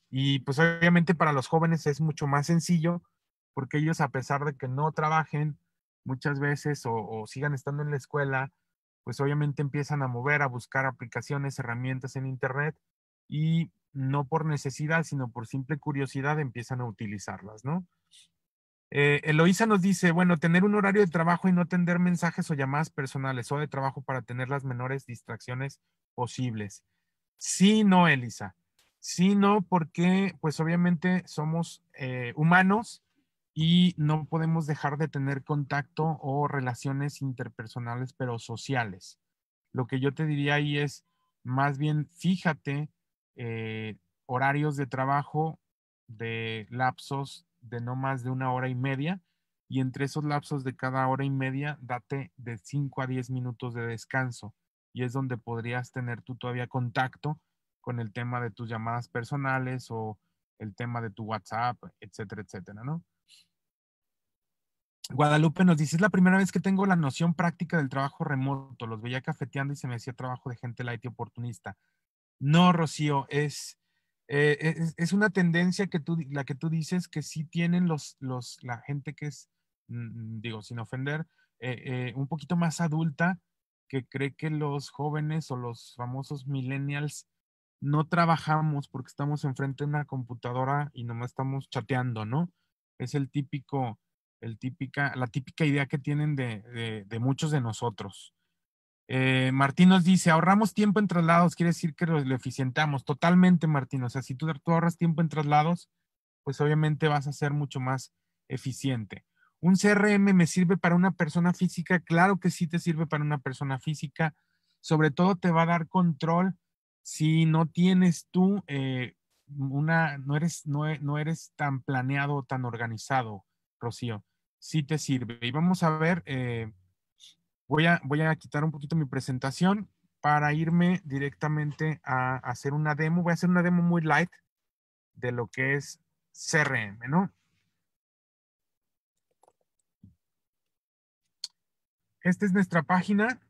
Y pues obviamente para los jóvenes es mucho más sencillo porque ellos a pesar de que no trabajen muchas veces o, o sigan estando en la escuela, pues obviamente empiezan a mover, a buscar aplicaciones, herramientas en Internet y no por necesidad, sino por simple curiosidad empiezan a utilizarlas, ¿no? Eh, Eloísa nos dice, bueno, tener un horario de trabajo y no atender mensajes o llamadas personales o de trabajo para tener las menores distracciones posibles. Sí, no, Elisa. Sí, no, porque pues obviamente somos eh, humanos y no podemos dejar de tener contacto o relaciones interpersonales, pero sociales. Lo que yo te diría ahí es, más bien, fíjate eh, horarios de trabajo de lapsos de no más de una hora y media y entre esos lapsos de cada hora y media date de 5 a 10 minutos de descanso y es donde podrías tener tú todavía contacto con el tema de tus llamadas personales o el tema de tu WhatsApp, etcétera, etcétera, ¿no? Guadalupe nos dice, es la primera vez que tengo la noción práctica del trabajo remoto. Los veía cafeteando y se me hacía trabajo de gente light y oportunista. No, Rocío, es eh, e, es, una tendencia que tú, la que tú dices que sí tienen los, los, la gente que es, mm, mm, digo, sin ofender, eh, eh, un poquito más adulta, que cree que los jóvenes o los famosos millennials no trabajamos porque estamos enfrente de una computadora y nomás estamos chateando, ¿no? Es el típico, el típica, la típica idea que tienen de, de muchos de nosotros. Eh, Martín nos dice, ahorramos tiempo en traslados, quiere decir que lo, eficientamos totalmente, Martín. O sea, si tú, ahorras tiempo en traslados, pues obviamente vas a ser mucho más eficiente. ¿Un CRM me sirve para una persona física? Claro que sí te sirve para una persona física. Sobre todo te va a dar control si no tienes tú eh, una, no eres, no, no eres tan planeado, tan organizado, Rocío. Sí te sirve. Y vamos a ver. Eh, Voy a, quitar un poquito mi presentación para irme directamente a hacer una demo. Voy a hacer una demo muy light de lo que es CRM, ¿no? Esta es nuestra página,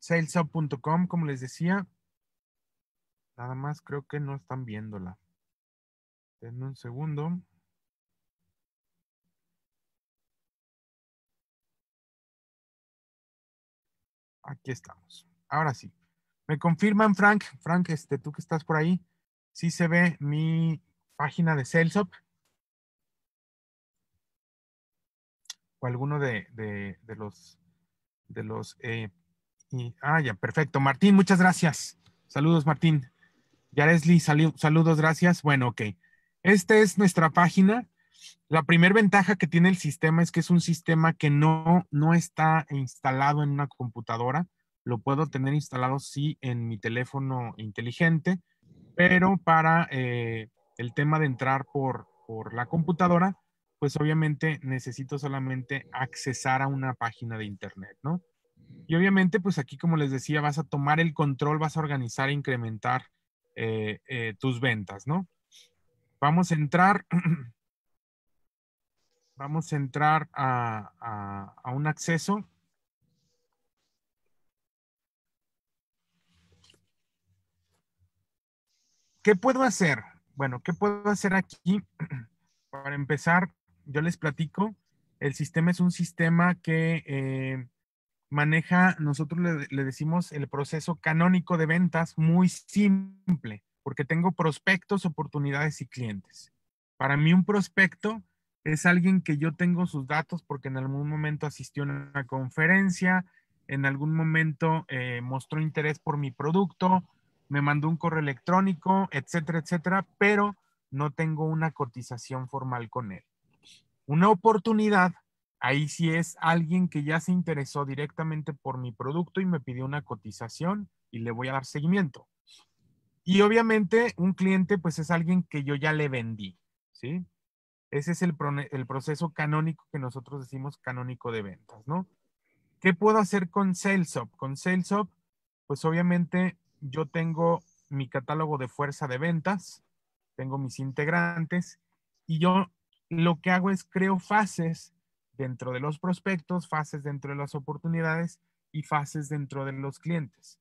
saleshub.com, como les decía. Nada más creo que no están viéndola. Denme un segundo. Aquí estamos. Ahora sí. Me confirman, Frank. Frank, este, tú que estás por ahí, sí se ve mi página de Salesop. O alguno de, los de los eh, y, ah, ya, perfecto. Martín, muchas gracias. Saludos, Martín. Yaresli, saludos, gracias. Bueno, ok. Esta es nuestra página. La primera ventaja que tiene el sistema es que es un sistema que no, no está instalado en una computadora. Lo puedo tener instalado sí en mi teléfono inteligente, pero para eh, el tema de entrar por, por la computadora, pues obviamente necesito solamente accesar a una página de internet, ¿no? Y obviamente, pues aquí, como les decía, vas a tomar el control, vas a organizar e incrementar eh, eh, tus ventas, ¿no? Vamos a entrar Vamos a entrar a, un acceso. ¿Qué puedo hacer? Bueno, ¿qué puedo hacer aquí? Para empezar, yo les platico. El sistema es un sistema que eh, maneja, nosotros le, decimos el proceso canónico de ventas muy simple, porque tengo prospectos, oportunidades y clientes. Para mí un prospecto es alguien que yo tengo sus datos porque en algún momento asistió a una conferencia, en algún momento eh, mostró interés por mi producto, me mandó un correo electrónico, etcétera, etcétera, pero no tengo una cotización formal con él. Una oportunidad, ahí sí es alguien que ya se interesó directamente por mi producto y me pidió una cotización y le voy a dar seguimiento. Y obviamente un cliente pues es alguien que yo ya le vendí, ¿sí? Ese es el, proceso canónico que nosotros decimos canónico de ventas, ¿no? ¿Qué puedo hacer con SalesOp? Con SalesOp, pues obviamente yo tengo mi catálogo de fuerza de ventas, tengo mis integrantes y yo lo que hago es creo fases dentro de los prospectos, fases dentro de las oportunidades y fases dentro de los clientes.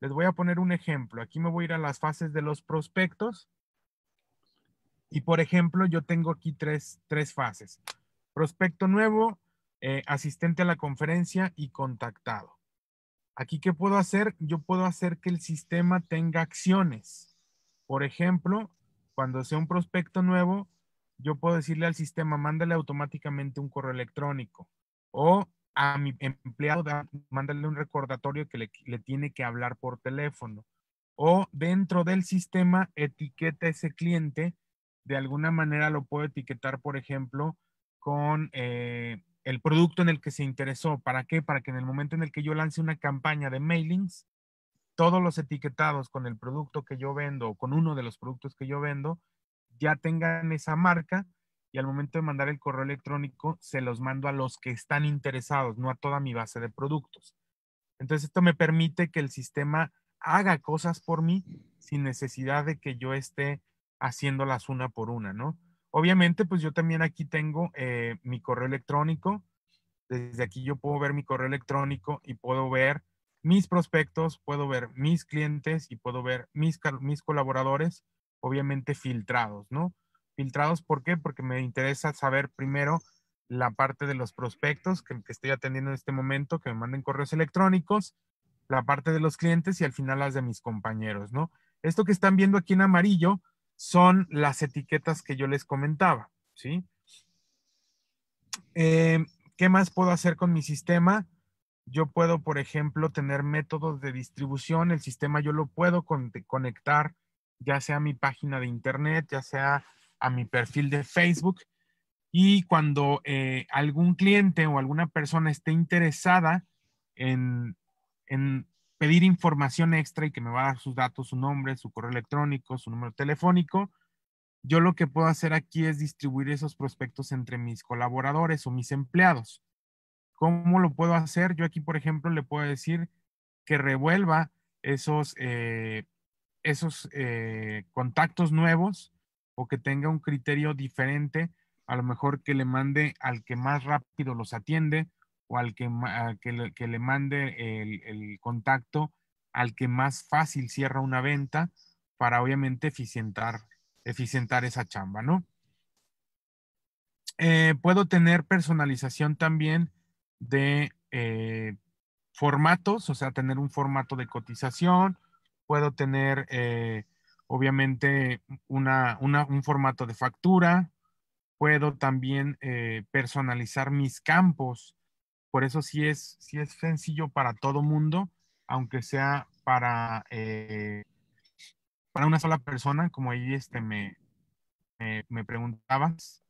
Les voy a poner un ejemplo. Aquí me voy a ir a las fases de los prospectos y por ejemplo, yo tengo aquí tres, tres fases. Prospecto nuevo, eh, asistente a la conferencia y contactado. Aquí, ¿qué puedo hacer? Yo puedo hacer que el sistema tenga acciones. Por ejemplo, cuando sea un prospecto nuevo, yo puedo decirle al sistema, mándale automáticamente un correo electrónico. O a mi empleado, mándale un recordatorio que le, le tiene que hablar por teléfono. O dentro del sistema, etiqueta ese cliente de alguna manera lo puedo etiquetar, por ejemplo, con eh, el producto en el que se interesó. ¿Para qué? Para que en el momento en el que yo lance una campaña de mailings, todos los etiquetados con el producto que yo vendo o con uno de los productos que yo vendo ya tengan esa marca y al momento de mandar el correo electrónico se los mando a los que están interesados, no a toda mi base de productos. Entonces esto me permite que el sistema haga cosas por mí sin necesidad de que yo esté haciéndolas una por una, ¿no? Obviamente, pues yo también aquí tengo eh, mi correo electrónico. Desde aquí yo puedo ver mi correo electrónico y puedo ver mis prospectos, puedo ver mis clientes y puedo ver mis, mis colaboradores, obviamente filtrados, ¿no? Filtrados, ¿por qué? Porque me interesa saber primero la parte de los prospectos que, que estoy atendiendo en este momento, que me manden correos electrónicos, la parte de los clientes y al final las de mis compañeros, ¿no? Esto que están viendo aquí en amarillo son las etiquetas que yo les comentaba, ¿sí? Em, ¿Qué más puedo hacer con mi sistema? Yo puedo, por ejemplo, tener métodos de distribución. El sistema yo lo puedo conectar ya sea a mi página de internet, ya sea a mi perfil de Facebook. Y cuando eh, algún cliente o alguna persona esté interesada en pedir información extra y que me va a dar sus datos, su nombre, su correo electrónico, su número telefónico. Yo lo que puedo hacer aquí es distribuir esos prospectos entre mis colaboradores o mis empleados. ¿Cómo lo puedo hacer? Yo aquí, por ejemplo, le puedo decir que revuelva esos, eh, esos eh, contactos nuevos o que tenga un criterio diferente, a lo mejor que le mande al que más rápido los atiende o al que, que, le, mande el, contacto al que más fácil cierra una venta para obviamente eficientar, eficientar esa chamba, ¿no? Eh, puedo tener personalización también de eh, formatos, o sea, tener un formato de cotización, puedo tener eh, obviamente un formato de factura, puedo también personalizar mis campos, por eso sí es, sí es sencillo para todo mundo, aunque sea para, eh, para una sola persona, como ahí este, me, me, preguntabas.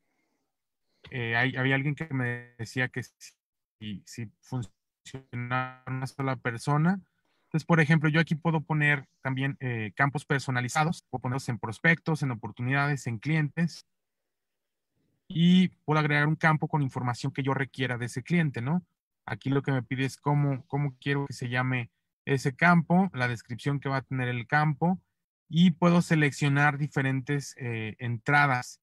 Eh, había alguien que me decía que si, si funciona una sola persona. Entonces, por ejemplo, yo aquí puedo poner también eh, campos personalizados, puedo ponerlos en prospectos, en oportunidades, en clientes. Y puedo agregar un campo con información que yo requiera de ese cliente, ¿no? Aquí lo que me pide es cómo, cómo quiero que se llame ese campo, la descripción que va a tener el campo y puedo seleccionar diferentes eh, entradas,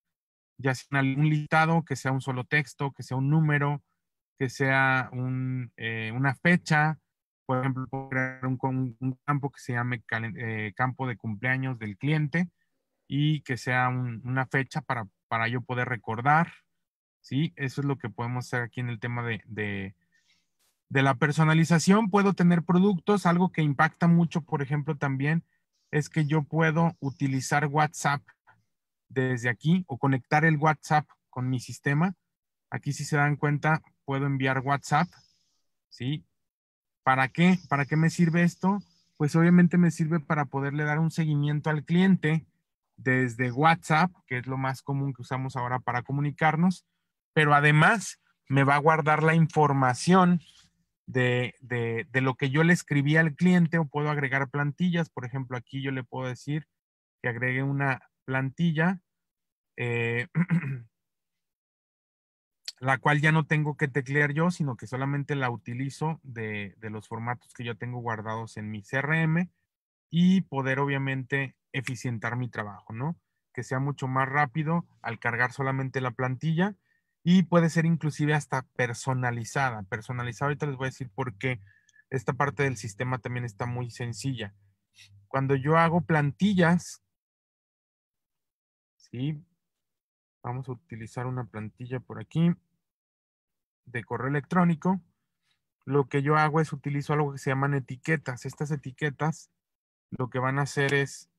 ya sea un listado, que sea un solo texto, que sea un número, que sea eh, una fecha. Por ejemplo, puedo crear un, campo que se llame eh, campo de cumpleaños del cliente y que sea una fecha para, para yo poder recordar. ¿sí? Eso es lo que podemos hacer aquí en el tema de de la personalización puedo tener productos, algo que impacta mucho, por ejemplo, también es que yo puedo utilizar WhatsApp desde aquí o conectar el WhatsApp con mi sistema. Aquí si se dan cuenta, puedo enviar WhatsApp, ¿sí? ¿Para qué? ¿Para qué me sirve esto? Pues obviamente me sirve para poderle dar un seguimiento al cliente desde WhatsApp, que es lo más común que usamos ahora para comunicarnos, pero además me va a guardar la información de, lo que yo le escribí al cliente o puedo agregar plantillas. Por ejemplo, aquí yo le puedo decir que agregue una plantilla, eh, la cual ya no tengo que teclear yo, sino que solamente la utilizo de, de los formatos que yo tengo guardados en mi CRM y poder obviamente eficientar mi trabajo, ¿no? Que sea mucho más rápido al cargar solamente la plantilla y puede ser inclusive hasta personalizada. Personalizada, ahorita les voy a decir por qué esta parte del sistema también está muy sencilla. Cuando yo hago plantillas, ¿sí? Vamos a utilizar una plantilla por aquí de correo electrónico. Lo que yo hago es utilizo algo que se llaman etiquetas. Estas etiquetas lo que van a hacer es,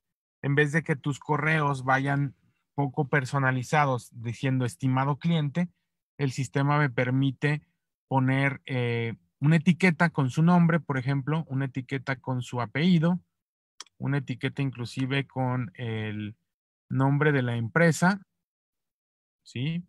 en vez de que tus correos vayan poco personalizados, diciendo estimado cliente, el sistema me permite poner eh, una etiqueta con su nombre, por ejemplo, una etiqueta con su apellido, una etiqueta inclusive con el nombre de la empresa, ¿sí?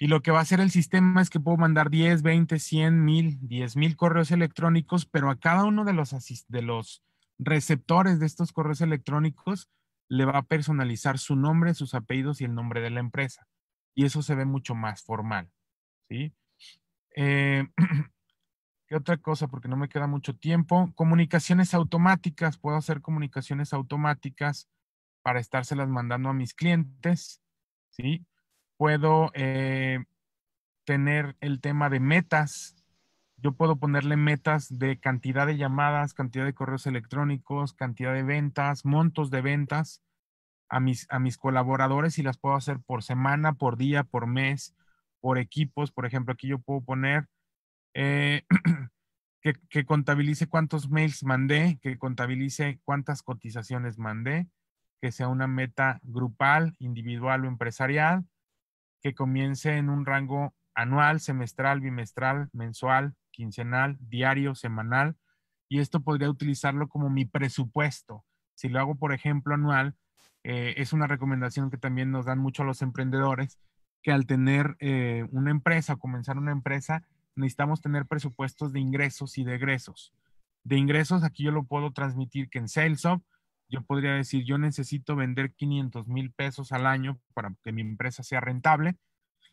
Y lo que va a hacer el sistema es que puedo mandar 10, 20, 100, 1000, 10 mil correos electrónicos, pero a cada uno de los, de los receptores de estos correos electrónicos le va a personalizar su nombre, sus apellidos y el nombre de la empresa. Y eso se ve mucho más formal, ¿sí? Eh, ¿Qué otra cosa? Porque no me queda mucho tiempo. Comunicaciones automáticas. Puedo hacer comunicaciones automáticas para estárselas mandando a mis clientes, ¿sí? Puedo eh, tener el tema de metas, yo puedo ponerle metas de cantidad de llamadas, cantidad de correos electrónicos, cantidad de ventas, montos de ventas a mis, a mis colaboradores y las puedo hacer por semana, por día, por mes, por equipos. Por ejemplo, aquí yo puedo poner eh, que, que, contabilice cuántos mails mandé, que contabilice cuántas cotizaciones mandé, que sea una meta grupal, individual o empresarial, que comience en un rango anual, semestral, bimestral, mensual, quincenal, diario, semanal, y esto podría utilizarlo como mi presupuesto. Si lo hago, por ejemplo, anual, eh, es una recomendación que también nos dan mucho a los emprendedores, que al tener eh, una empresa comenzar una empresa, necesitamos tener presupuestos de ingresos y de egresos. De ingresos, aquí yo lo puedo transmitir que en SalesOp, yo podría decir, yo necesito vender 500 mil pesos al año para que mi empresa sea rentable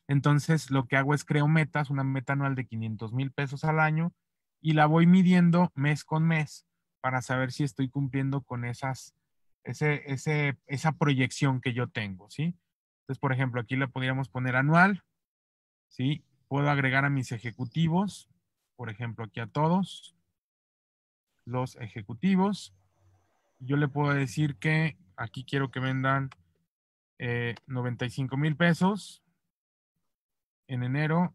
entonces, lo que hago es creo metas, una meta anual de 500 mil pesos al año y la voy midiendo mes con mes para saber si estoy cumpliendo con esas, ese, ese, esa proyección que yo tengo, ¿sí? Entonces, por ejemplo, aquí le podríamos poner anual, ¿sí? Puedo agregar a mis ejecutivos, por ejemplo, aquí a todos los ejecutivos. Yo le puedo decir que aquí quiero que vendan 95 eh, mil pesos en enero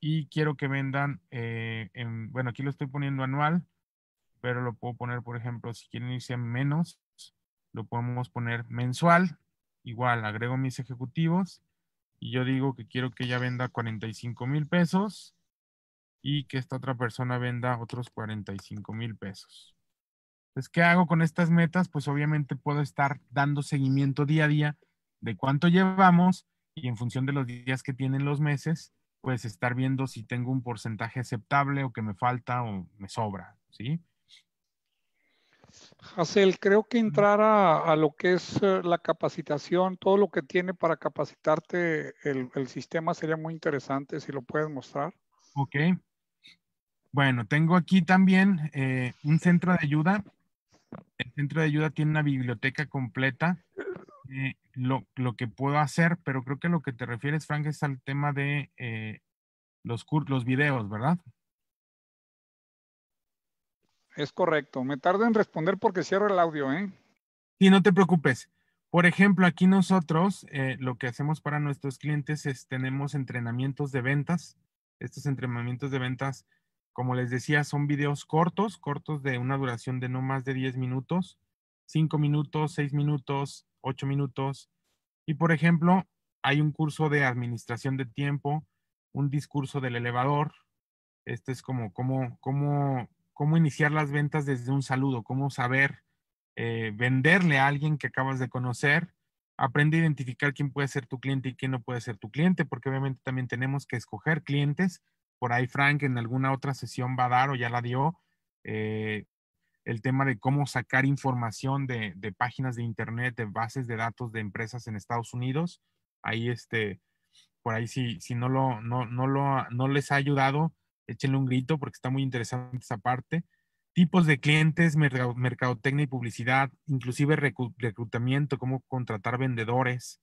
y quiero que vendan, eh, en, bueno, aquí lo estoy poniendo anual, pero lo puedo poner, por ejemplo, si quieren irse menos, lo podemos poner mensual. Igual, agrego mis ejecutivos y yo digo que quiero que ella venda 45 mil pesos y que esta otra persona venda otros 45 mil pesos. Entonces, ¿qué hago con estas metas? Pues obviamente puedo estar dando seguimiento día a día de cuánto llevamos y en función de los días que tienen los meses, pues estar viendo si tengo un porcentaje aceptable o que me falta o me sobra, ¿sí? Hazel, creo que entrar a, lo que es eh, la capacitación, todo lo que tiene para capacitarte el, sistema sería muy interesante si lo puedes mostrar. Ok. Bueno, tengo aquí también eh, un centro de ayuda. El centro de ayuda tiene una biblioteca completa eh, lo, lo, que puedo hacer, pero creo que lo que te refieres, Frank, es al tema de eh, los, los videos, ¿verdad? Es correcto. Me tardo en responder porque cierro el audio, ¿eh? Sí, no te preocupes. Por ejemplo, aquí nosotros eh, lo que hacemos para nuestros clientes es tenemos entrenamientos de ventas. Estos entrenamientos de ventas, como les decía, son videos cortos, cortos de una duración de no más de 10 minutos, 5 minutos, 6 minutos, ocho minutos. Y por ejemplo, hay un curso de administración de tiempo, un discurso del elevador. Este es como cómo, cómo, cómo iniciar las ventas desde un saludo, cómo saber eh, venderle a alguien que acabas de conocer. Aprende a identificar quién puede ser tu cliente y quién no puede ser tu cliente, porque obviamente también tenemos que escoger clientes. Por ahí Frank en alguna otra sesión va a dar o ya la dio eh, el tema de cómo sacar información de, páginas de internet, de bases de datos de empresas en Estados Unidos. Ahí, este, por ahí, si, si no, lo, no, lo, no les ha ayudado, échenle un grito porque está muy interesante esa parte. Tipos de clientes, mercadotecnia y publicidad, inclusive reclutamiento, cómo contratar vendedores,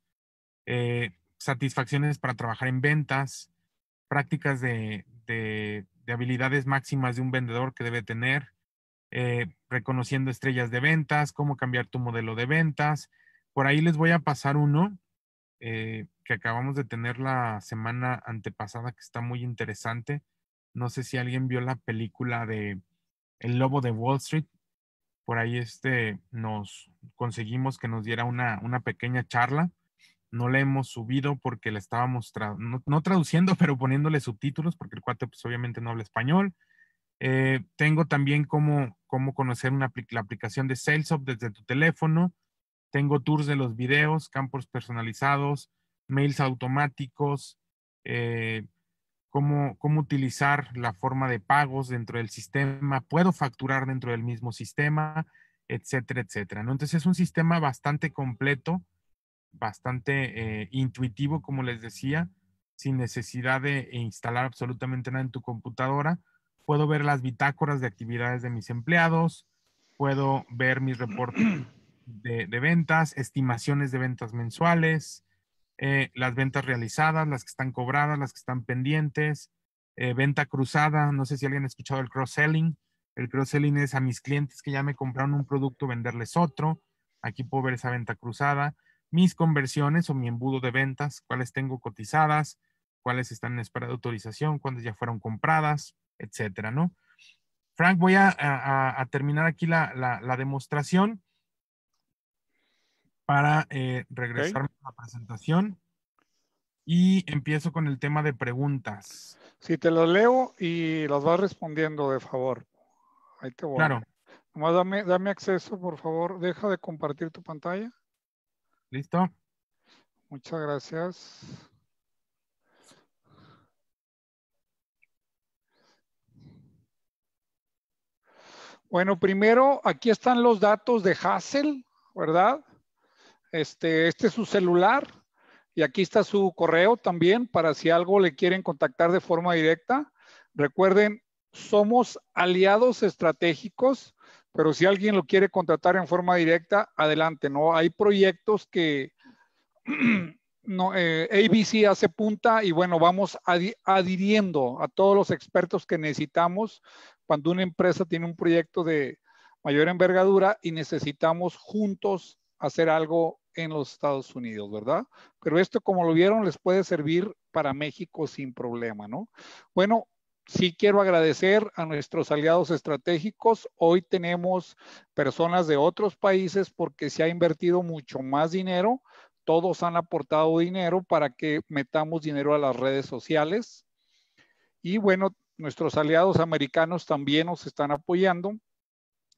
eh, satisfacciones para trabajar en ventas, prácticas de habilidades máximas de un vendedor que debe tener, eh, reconociendo estrellas de ventas, cómo cambiar tu modelo de ventas. Por ahí les voy a pasar uno eh, que acabamos de tener la semana antepasada que está muy interesante. No sé si alguien vio la película de El Lobo de Wall Street. Por ahí este, nos conseguimos que nos diera una, una pequeña charla. No la hemos subido porque la estábamos, no, traduciendo, pero poniéndole subtítulos porque el cuate pues obviamente no habla español. Eh, tengo también cómo, cómo conocer la aplicación de SalesOp desde tu teléfono. Tengo tours de los videos, campos personalizados, mails automáticos, eh, cómo, utilizar la forma de pagos dentro del sistema. Puedo facturar dentro del mismo sistema, etcétera, etcétera. Entonces es un sistema bastante completo, bastante eh, intuitivo, como les decía, sin necesidad de instalar absolutamente nada en tu computadora puedo ver las bitácoras de actividades de mis empleados, puedo ver mis reportes de, ventas, estimaciones de ventas mensuales, eh, las ventas realizadas, las que están cobradas, las que están pendientes, eh, venta cruzada, no sé si alguien ha escuchado el cross-selling. El cross-selling es a mis clientes que ya me compraron un producto, venderles otro. Aquí puedo ver esa venta cruzada. Mis conversiones o mi embudo de ventas, cuáles tengo cotizadas, cuáles están en espera de autorización, cuáles ya fueron compradas etcétera, ¿no? Frank, voy a, terminar aquí la, demostración para eh, regresar a la presentación y empiezo con el tema de preguntas. Si te lo leo y las vas respondiendo, de favor. Ahí te voy. Claro. Nomás dame acceso, por favor. Deja de compartir tu pantalla. Listo. Muchas gracias. Bueno, primero aquí están los datos de Hassel, ¿verdad? Este, este es su celular y aquí está su correo también para si algo le quieren contactar de forma directa. Recuerden, somos aliados estratégicos, pero si alguien lo quiere contratar en forma directa, adelante, ¿no? Hay proyectos que no, eh, ABC hace punta y bueno, vamos adhiriendo a todos los expertos que necesitamos cuando una empresa tiene un proyecto de mayor envergadura y necesitamos juntos hacer algo en los Estados Unidos, ¿verdad? Pero esto, como lo vieron, les puede servir para México sin problema, ¿no? Bueno, sí quiero agradecer a nuestros aliados estratégicos. Hoy tenemos personas de otros países porque se ha invertido mucho más dinero. Todos han aportado dinero para que metamos dinero a las redes sociales. Y bueno, Nuestros aliados americanos también nos están apoyando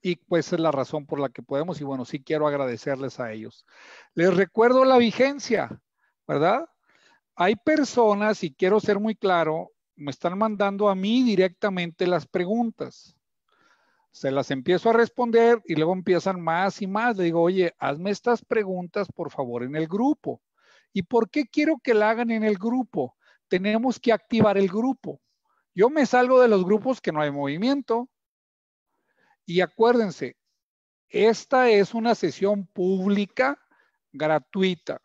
y pues es la razón por la que podemos y bueno, sí quiero agradecerles a ellos. Les recuerdo la vigencia, ¿verdad? Hay personas, y quiero ser muy claro, me están mandando a mí directamente las preguntas. Se las empiezo a responder y luego empiezan más y más. Le digo, oye, hazme estas preguntas por favor en el grupo. ¿Y por qué quiero que la hagan en el grupo? Tenemos que activar el grupo. Yo me salgo de los grupos que no hay movimiento. Y acuérdense, esta es una sesión pública gratuita.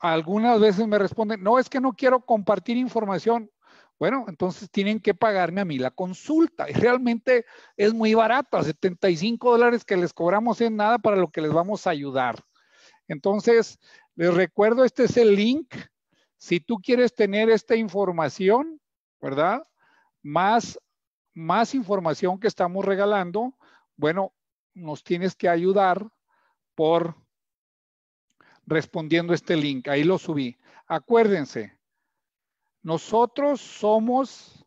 Algunas veces me responden, no, es que no quiero compartir información. Bueno, entonces tienen que pagarme a mí la consulta. Y realmente es muy barata, 75 dólares que les cobramos en nada para lo que les vamos a ayudar. Entonces, les recuerdo, este es el link. Si tú quieres tener esta información, ¿verdad? Más, más información que estamos regalando, bueno, nos tienes que ayudar por respondiendo este link. Ahí lo subí. Acuérdense, nosotros somos,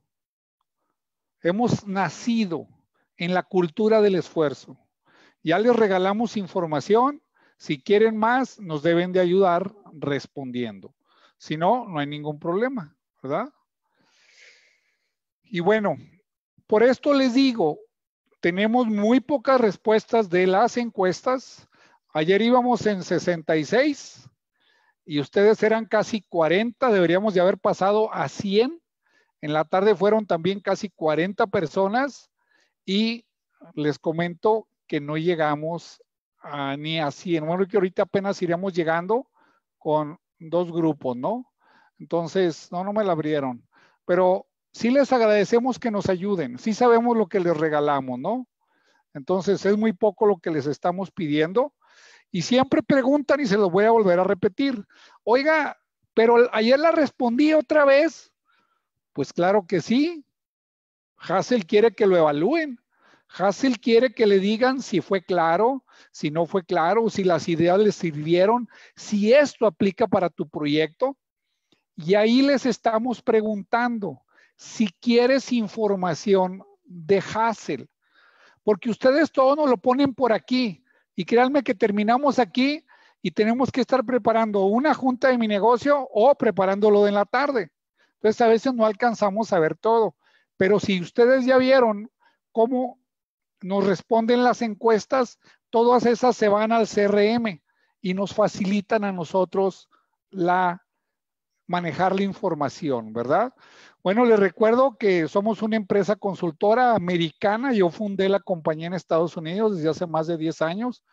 hemos nacido en la cultura del esfuerzo. Ya les regalamos información. Si quieren más, nos deben de ayudar respondiendo. Si no, no hay ningún problema, ¿verdad? Y bueno, por esto les digo, tenemos muy pocas respuestas de las encuestas. Ayer íbamos en 66 y ustedes eran casi 40, deberíamos de haber pasado a 100. En la tarde fueron también casi 40 personas y les comento que no llegamos a, ni a 100. Bueno, que ahorita apenas iríamos llegando con dos grupos, ¿no? Entonces, no, no me la abrieron. Pero sí les agradecemos que nos ayuden, sí sabemos lo que les regalamos, ¿no? Entonces es muy poco lo que les estamos pidiendo y siempre preguntan y se los voy a volver a repetir. Oiga, pero ayer la respondí otra vez. Pues claro que sí. Hassel quiere que lo evalúen. Hassel quiere que le digan si fue claro, si no fue claro, si las ideas les sirvieron, si esto aplica para tu proyecto. Y ahí les estamos preguntando si quieres información de Hassel, porque ustedes todos nos lo ponen por aquí y créanme que terminamos aquí y tenemos que estar preparando una junta de mi negocio o preparándolo en la tarde. Entonces a veces no alcanzamos a ver todo, pero si ustedes ya vieron cómo nos responden las encuestas, todas esas se van al CRM y nos facilitan a nosotros la manejar la información, ¿verdad? Bueno, les recuerdo que somos una empresa consultora americana. Yo fundé la compañía en Estados Unidos desde hace más de 10 años.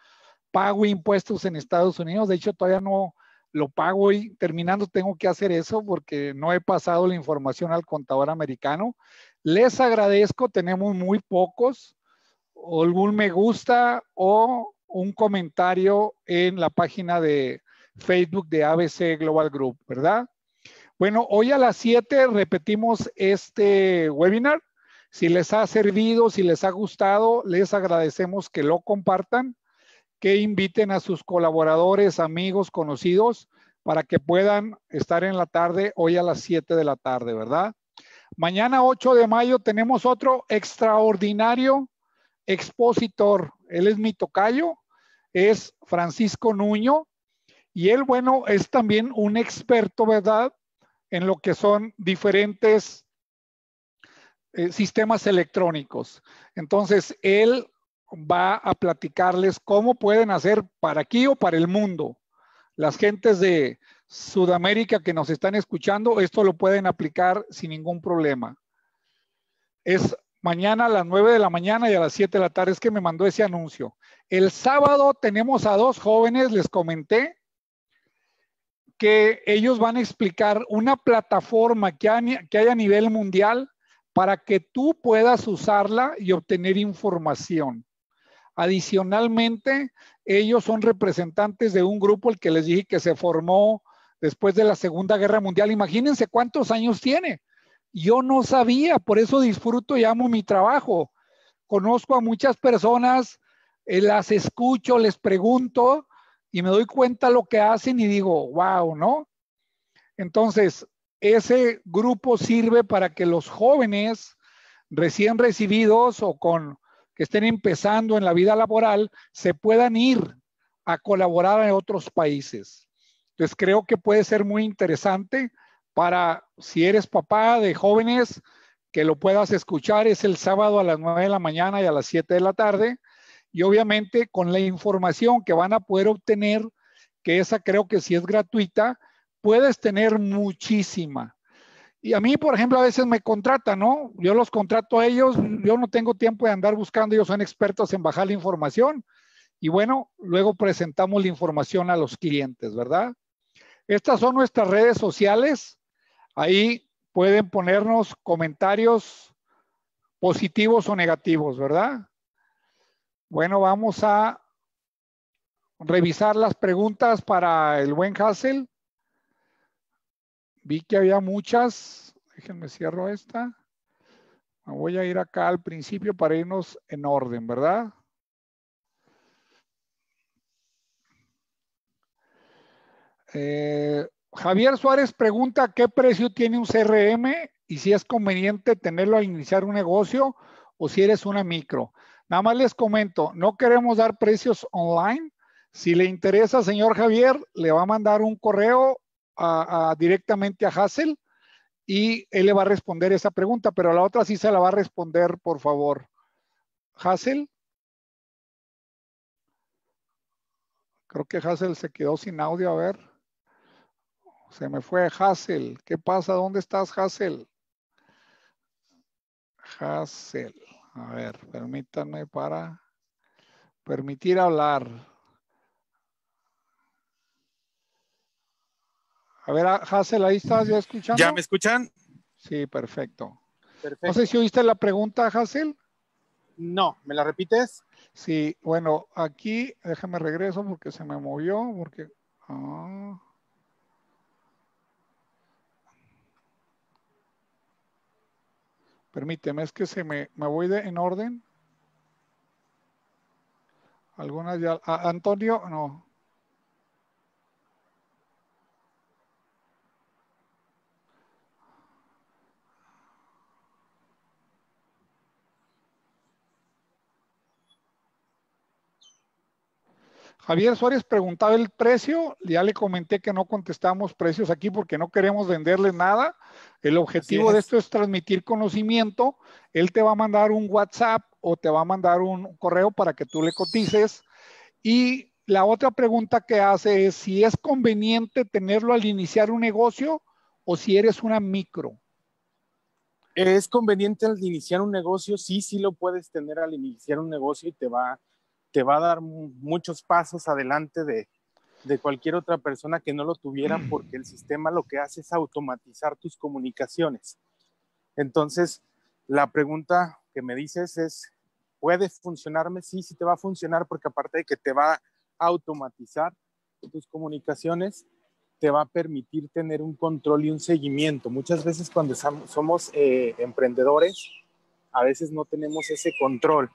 Pago impuestos en Estados Unidos. De hecho, todavía no lo pago y terminando tengo que hacer eso porque no he pasado la información al contador americano. Les agradezco. Tenemos muy pocos. algún me gusta o un comentario en la página de Facebook de ABC Global Group, ¿verdad? Bueno, hoy a las 7 repetimos este webinar. Si les ha servido, si les ha gustado, les agradecemos que lo compartan, que inviten a sus colaboradores, amigos, conocidos, para que puedan estar en la tarde hoy a las 7 de la tarde, ¿verdad? Mañana 8 de mayo tenemos otro extraordinario expositor. Él es mi tocayo, es Francisco Nuño, y él, bueno, es también un experto, ¿verdad? en lo que son diferentes eh, sistemas electrónicos. Entonces, él va a platicarles cómo pueden hacer para aquí o para el mundo. Las gentes de Sudamérica que nos están escuchando, esto lo pueden aplicar sin ningún problema. Es mañana a las 9 de la mañana y a las 7 de la tarde es que me mandó ese anuncio. El sábado tenemos a dos jóvenes, les comenté, que ellos van a explicar una plataforma que, hay, a nivel mundial para que tú puedas usarla y obtener información. Adicionalmente, ellos son representantes de un grupo, el que les dije que se formó después de la Segunda Guerra Mundial. Imagínense cuántos años tiene. Yo no sabía, por eso disfruto y amo mi trabajo. Conozco a muchas personas, eh, las escucho, les pregunto y me doy cuenta lo que hacen y digo, wow, ¿no? Entonces, ese grupo sirve para que los jóvenes recién recibidos o con que estén empezando en la vida laboral se puedan ir a colaborar en otros países. Entonces creo que puede ser muy interesante para si eres papá de jóvenes que lo puedas escuchar es el sábado a las 9 de la mañana y a las 7 de la tarde y obviamente con la información que van a poder obtener, que esa creo que si es gratuita, puedes tener muchísima. Y a mí, por ejemplo, a veces me contratan, ¿no? Yo los contrato a ellos, yo no tengo tiempo de andar buscando, ellos son expertos en bajar la información. Y bueno, luego presentamos la información a los clientes, ¿verdad? Estas son nuestras redes sociales. Ahí pueden ponernos comentarios positivos o negativos, ¿verdad? Bueno, vamos a revisar las preguntas para el buen Hassel. Vi que había muchas. Déjenme cierro esta. voy a ir acá al principio para irnos en orden, ¿verdad? Eh, Javier Suárez pregunta qué precio tiene un CRM y si es conveniente tenerlo al iniciar un negocio o si eres una micro. Nada más les comento, no queremos dar precios online. Si le interesa, señor Javier, le va a mandar un correo directamente a Hassel y él le va a responder esa pregunta, pero la otra sí se la va a responder, por favor. Hassel. Creo que Hassel se quedó sin audio, a ver. Se me fue Hassel. ¿Qué pasa? ¿Dónde estás, Hassel? Hassel. A ver, permítanme para permitir hablar. A ver, ah, Hazel, ahí estás ya escuchando. ¿Ya me escuchan? Sí, perfecto. No sé si oíste la pregunta, Hazel. No, ¿me la repites? Sí, bueno, aquí déjame regreso porque se me movió, porque... Ah. Permíteme, es que se me, me voy de, en orden. ¿Alguna? ya. Antonio, no. Javier Suárez preguntaba el precio, ya le comenté que no contestamos precios aquí porque no queremos venderle nada. El objetivo de esto es transmitir conocimiento. Él te va a mandar un WhatsApp o te va a mandar un correo para que tú le cotices. Y la otra pregunta que hace es si es conveniente tenerlo al iniciar un negocio o si eres una micro. Es conveniente al iniciar un negocio, sí, sí lo puedes tener al iniciar un negocio y te va te va a dar muchos pasos adelante de, cualquier otra persona que no lo tuviera porque el sistema lo que hace es automatizar tus comunicaciones. Entonces, la pregunta que me dices es, ¿puede funcionarme? Sí, sí te va a funcionar porque aparte de que te va a automatizar tus comunicaciones, te va a permitir tener un control y un seguimiento. Muchas veces cuando somos eh, emprendedores, a veces no tenemos ese control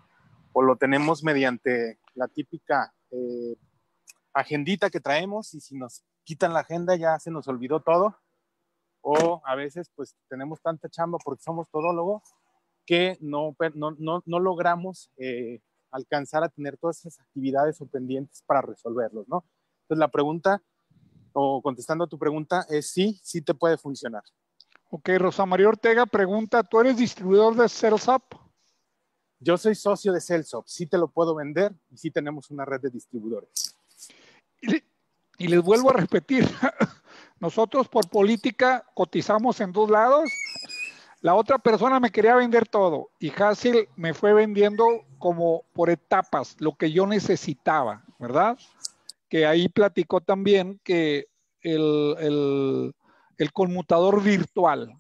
o lo tenemos mediante la típica eh, agendita que traemos y si nos quitan la agenda ya se nos olvidó todo. O a veces pues tenemos tanta chamba porque somos todólogos que no, no, no, logramos eh, alcanzar a tener todas esas actividades o pendientes para resolverlos, ¿no? Entonces la pregunta, o contestando a tu pregunta, es sí, sí te puede funcionar. Ok, Rosa María Ortega pregunta, ¿tú eres distribuidor de Sales yo soy socio de SalesOps, sí te lo puedo vender y sí tenemos una red de distribuidores. Y, les vuelvo a repetir, nosotros por política cotizamos en dos lados. La otra persona me quería vender todo y Hassel me fue vendiendo como por etapas lo que yo necesitaba, ¿verdad? Que ahí platicó también que el, el conmutador virtual,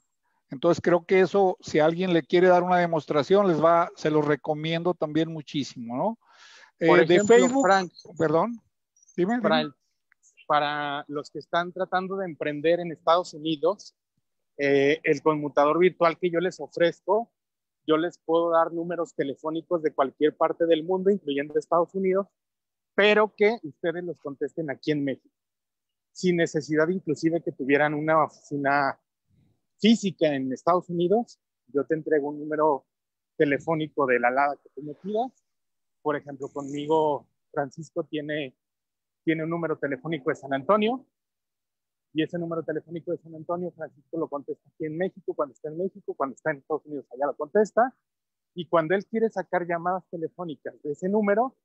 entonces creo que eso, si alguien le quiere dar una demostración, les va, se los recomiendo también muchísimo, ¿no? Eh, de Facebook, Frank, perdón, dime, para, para, los que están tratando de emprender en Estados Unidos, eh, el conmutador virtual que yo les ofrezco, yo les puedo dar números telefónicos de cualquier parte del mundo, incluyendo Estados Unidos, pero que ustedes los contesten aquí en México, sin necesidad inclusive que tuvieran una oficina física en Estados Unidos, yo te entrego un número telefónico de la Lada que tú me pidas. Por ejemplo, conmigo Francisco tiene, tiene un número telefónico de San Antonio y ese número telefónico de San Antonio, Francisco lo contesta aquí en México, cuando está en México, cuando está en Estados Unidos, allá lo contesta. Y cuando él quiere sacar llamadas telefónicas de ese número,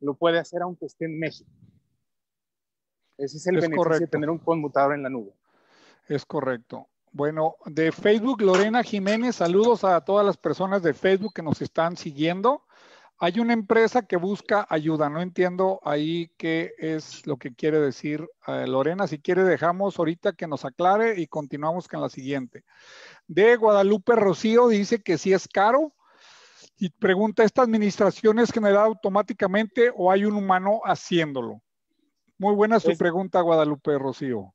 lo puede hacer aunque esté en México. Ese es el beneficio de tener un conmutador en la nube. Es correcto. Bueno, de Facebook, Lorena Jiménez, saludos a todas las personas de Facebook que nos están siguiendo. Hay una empresa que busca ayuda, no entiendo ahí qué es lo que quiere decir eh, Lorena. Si quiere, dejamos ahorita que nos aclare y continuamos con la siguiente. De Guadalupe Rocío dice que sí es caro y pregunta, ¿esta administración es generada automáticamente o hay un humano haciéndolo? Muy buena su pregunta, Guadalupe Rocío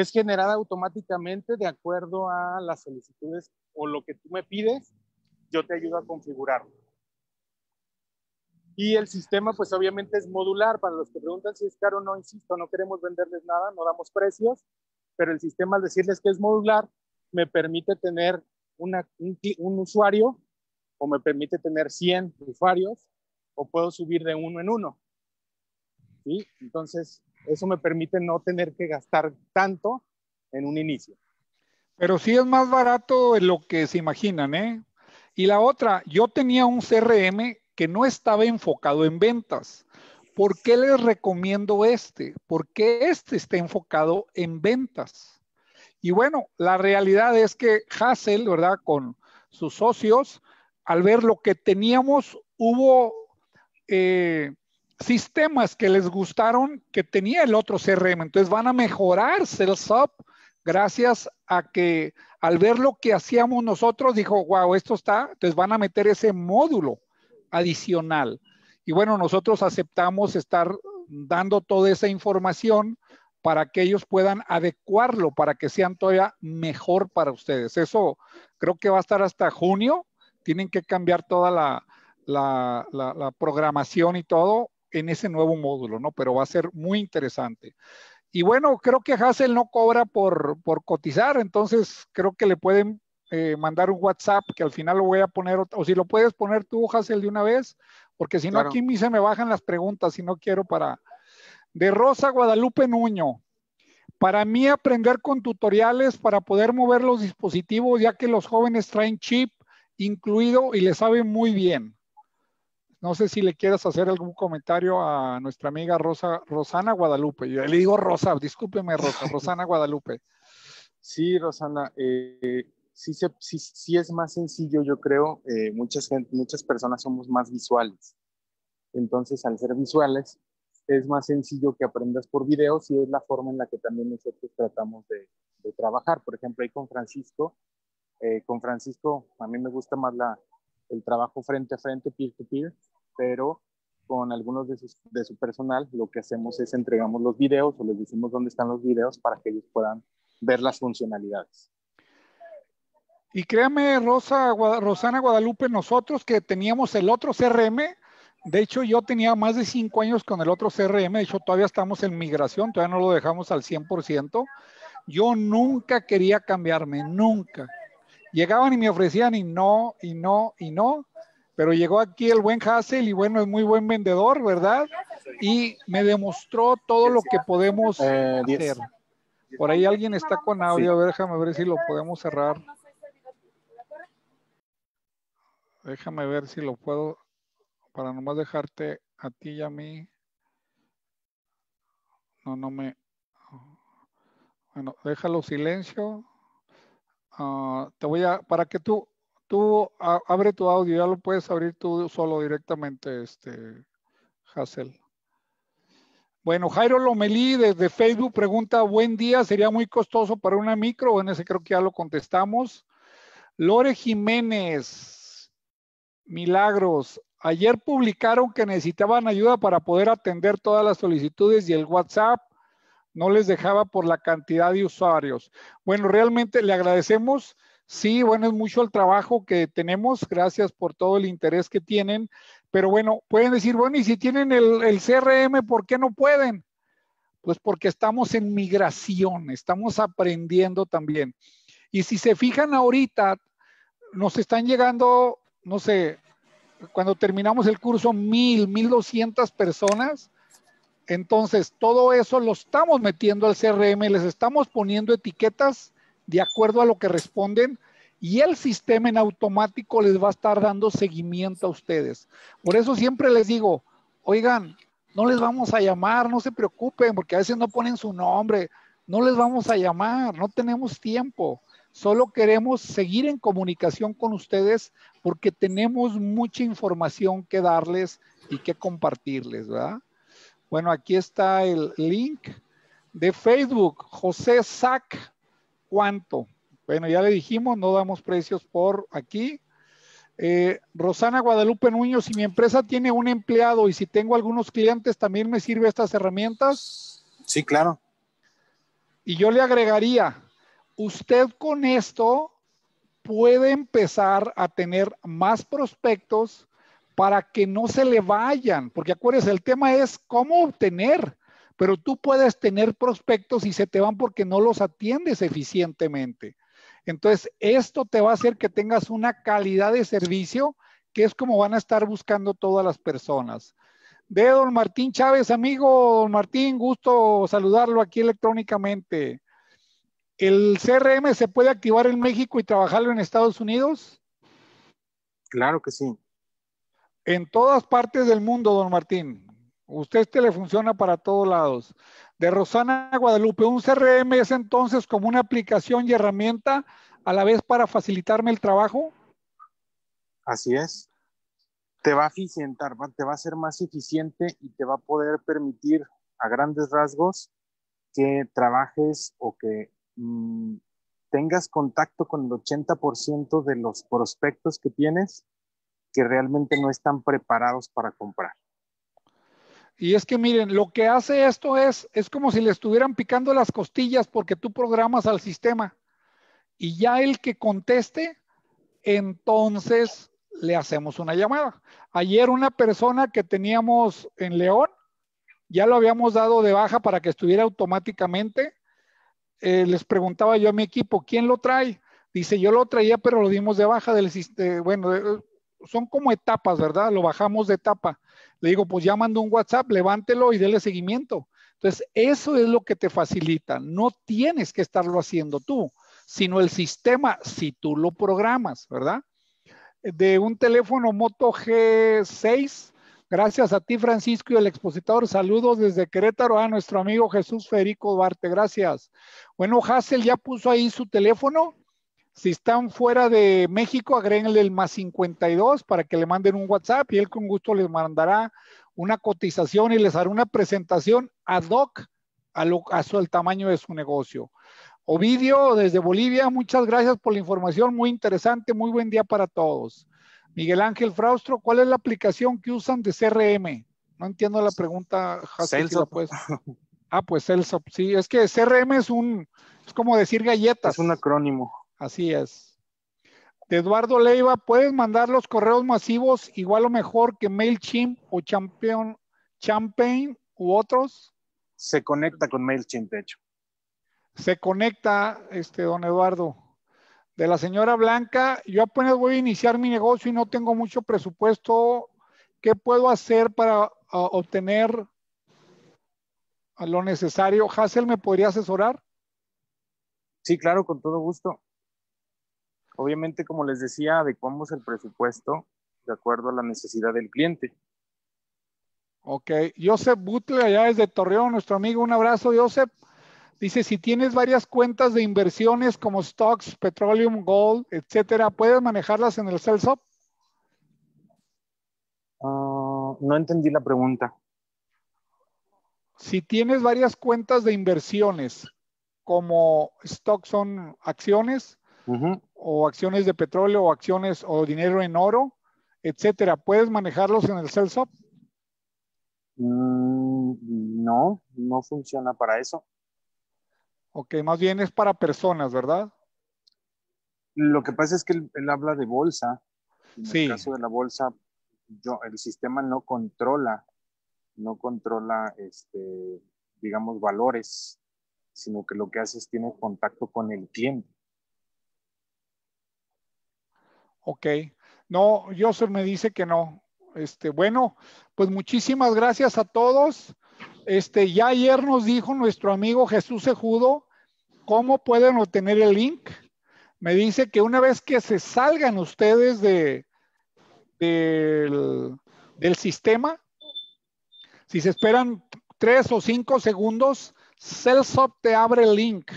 es generada automáticamente de acuerdo a las solicitudes o lo que tú me pides, yo te ayudo a configurarlo. Y el sistema, pues obviamente es modular. Para los que preguntan si es caro, no insisto, no queremos venderles nada, no damos precios, pero el sistema al decirles que es modular, me permite tener un, usuario o me permite tener 100 usuarios o puedo subir de uno en uno. ¿Sí? Entonces, eso me permite no tener que gastar tanto en un inicio. Pero sí es más barato de lo que se imaginan, ¿eh? Y la otra, yo tenía un CRM que no estaba enfocado en ventas. ¿Por qué les recomiendo este? Porque este está enfocado en ventas. Y bueno, la realidad es que Hassel, ¿verdad? Con sus socios, al ver lo que teníamos, hubo eh, sistemas que les gustaron que tenía el otro CRM. Entonces van a mejorar SalesUp gracias a que al ver lo que hacíamos nosotros dijo, wow, esto está, entonces van a meter ese módulo adicional. Y bueno, nosotros aceptamos estar dando toda esa información para que ellos puedan adecuarlo, para que sean todavía mejor para ustedes. Eso creo que va a estar hasta junio. Tienen que cambiar toda la, la, la programación y todo en ese nuevo módulo, ¿no? Pero va a ser muy interesante. Y bueno, creo que Hassel no cobra por, cotizar, entonces creo que le pueden eh, mandar un WhatsApp que al final lo voy a poner, o si lo puedes poner tú, Hassel, de una vez, porque si no aquí se me bajan las preguntas y no quiero para... De Rosa Guadalupe Nuño, para mí aprender con tutoriales para poder mover los dispositivos, ya que los jóvenes traen chip incluido y le sabe muy bien. No sé si le quieras hacer algún comentario a nuestra amiga Rosa, Rosana Guadalupe. Yo le digo Rosa, discúlpeme Rosa, Rosana Guadalupe. Sí, Rosana, eh, sí, es más sencillo, yo creo. Eh, muchas, muchas personas somos más visuales. Entonces, al ser visuales, es más sencillo que aprendas por videos y es la forma en la que también nosotros tratamos de, trabajar. Por ejemplo, ahí con Francisco, eh, con Francisco, a mí me gusta más la, el trabajo frente a frente, peer-to-peer, pero con algunos de, su personal lo que hacemos es entregamos los videos o les decimos dónde están los videos para que ellos puedan ver las funcionalidades. Y créame, Rosa, Rosana Guadalupe, nosotros que teníamos el otro CRM, de hecho yo tenía más de cinco años con el otro CRM, de hecho todavía estamos en migración, todavía no lo dejamos al 100%, yo nunca quería cambiarme, nunca. Llegaban y me ofrecían y no, y no, y no. Pero llegó aquí el buen Hassel y bueno, es muy buen vendedor, ¿verdad? Y me demostró todo lo que podemos eh, hacer. Por ahí alguien está con audio, a ver, déjame ver si lo podemos cerrar. Déjame ver si lo puedo, para nomás dejarte a ti y a mí. No, no me... Bueno, déjalo silencio. Ah, te voy a, para que tú, tú abre tu audio, ya lo puedes abrir tú solo directamente, este, Hassel. Bueno, Jairo Lomelí desde Facebook pregunta, buen día, ¿sería muy costoso para una micro? en ese creo que ya lo contestamos. Lore Jiménez, Milagros, ayer publicaron que necesitaban ayuda para poder atender todas las solicitudes y el WhatsApp no les dejaba por la cantidad de usuarios. Bueno, realmente le agradecemos. Sí, bueno, es mucho el trabajo que tenemos. Gracias por todo el interés que tienen. Pero bueno, pueden decir, bueno, y si tienen el, CRM, ¿por qué no pueden? Pues porque estamos en migración, estamos aprendiendo también. Y si se fijan ahorita, nos están llegando, no sé, cuando terminamos el curso, mil, mil doscientas personas entonces, todo eso lo estamos metiendo al CRM, les estamos poniendo etiquetas de acuerdo a lo que responden y el sistema en automático les va a estar dando seguimiento a ustedes. Por eso siempre les digo, oigan, no les vamos a llamar, no se preocupen, porque a veces no ponen su nombre, no les vamos a llamar, no tenemos tiempo. Solo queremos seguir en comunicación con ustedes porque tenemos mucha información que darles y que compartirles, ¿verdad? Bueno, aquí está el link de Facebook, José Sac, ¿cuánto? Bueno, ya le dijimos, no damos precios por aquí. Eh, Rosana Guadalupe Nuño, si mi empresa tiene un empleado y si tengo algunos clientes, ¿también me sirve estas herramientas? Sí, claro. Y yo le agregaría, usted con esto puede empezar a tener más prospectos para que no se le vayan, porque acuérdense, el tema es cómo obtener, pero tú puedes tener prospectos y se te van porque no los atiendes eficientemente. Entonces, esto te va a hacer que tengas una calidad de servicio que es como van a estar buscando todas las personas. De don Martín Chávez, amigo, don Martín, gusto saludarlo aquí electrónicamente. ¿El CRM se puede activar en México y trabajarlo en Estados Unidos? Claro que sí. En todas partes del mundo, don Martín. Usted telefunciona para todos lados. De Rosana Guadalupe, un CRM es entonces como una aplicación y herramienta a la vez para facilitarme el trabajo. Así es. Te va a eficientar, te va a ser más eficiente y te va a poder permitir a grandes rasgos que trabajes o que mm, tengas contacto con el 80% de los prospectos que tienes que realmente no están preparados para comprar. Y es que miren, lo que hace esto es, es como si le estuvieran picando las costillas porque tú programas al sistema. Y ya el que conteste, entonces le hacemos una llamada. Ayer una persona que teníamos en León, ya lo habíamos dado de baja para que estuviera automáticamente. Eh, les preguntaba yo a mi equipo, ¿quién lo trae? Dice, yo lo traía, pero lo dimos de baja del sistema. Bueno, son como etapas, ¿verdad? Lo bajamos de etapa. Le digo, pues ya mando un WhatsApp, levántelo y dele seguimiento. Entonces, eso es lo que te facilita. No tienes que estarlo haciendo tú, sino el sistema si tú lo programas, ¿verdad? De un teléfono Moto G6, gracias a ti Francisco y el expositor, saludos desde Querétaro a nuestro amigo Jesús Federico Duarte, gracias. Bueno, Hassel ya puso ahí su teléfono, si están fuera de México, agréguenle el más 52 para que le manden un WhatsApp y él con gusto les mandará una cotización y les hará una presentación ad hoc a lo, al tamaño de su negocio. Ovidio, desde Bolivia, muchas gracias por la información, muy interesante, muy buen día para todos. Miguel Ángel Fraustro, ¿cuál es la aplicación que usan de CRM? No entiendo la pregunta. Celso. Pues. Ah, pues Celso, sí, es que CRM es un, es como decir galletas. Es un acrónimo. Así es. De Eduardo Leiva, puedes mandar los correos masivos igual o mejor que MailChimp o Champion, Champagne u otros. Se conecta con MailChimp, de hecho. Se conecta, este, don Eduardo. De la señora Blanca, yo apenas voy a iniciar mi negocio y no tengo mucho presupuesto. ¿Qué puedo hacer para ah, obtener lo necesario? Hassel, ¿me podría asesorar? Sí, claro, con todo gusto. Obviamente, como les decía, adecuamos el presupuesto de acuerdo a la necesidad del cliente. Ok, Joseph Butler, allá desde Torreón, nuestro amigo, un abrazo, Joseph. Dice, si tienes varias cuentas de inversiones como stocks, petroleum, gold, etcétera, ¿puedes manejarlas en el CELSOP? Ah, no entendí la pregunta. Si tienes varias cuentas de inversiones como stocks son acciones, o acciones de petróleo o acciones o dinero en oro, etcétera. ¿Puedes manejarlos en el CELSOP? Mm, no, no funciona para eso. Ok, más bien es para personas, ¿verdad? Lo que pasa es que él, habla de bolsa. En el caso de la bolsa, yo, el sistema no controla, no controla, este, digamos, valores, sino que lo que hace es tiene contacto con el cliente. Ok. No, Joseph me dice que no. Este, bueno, pues muchísimas gracias a todos. Este, ya ayer nos dijo nuestro amigo Jesús Ejudo, cómo pueden obtener el link. Me dice que una vez que se salgan ustedes de, del, del sistema, si se esperan tres o cinco segundos, CellSop te abre el link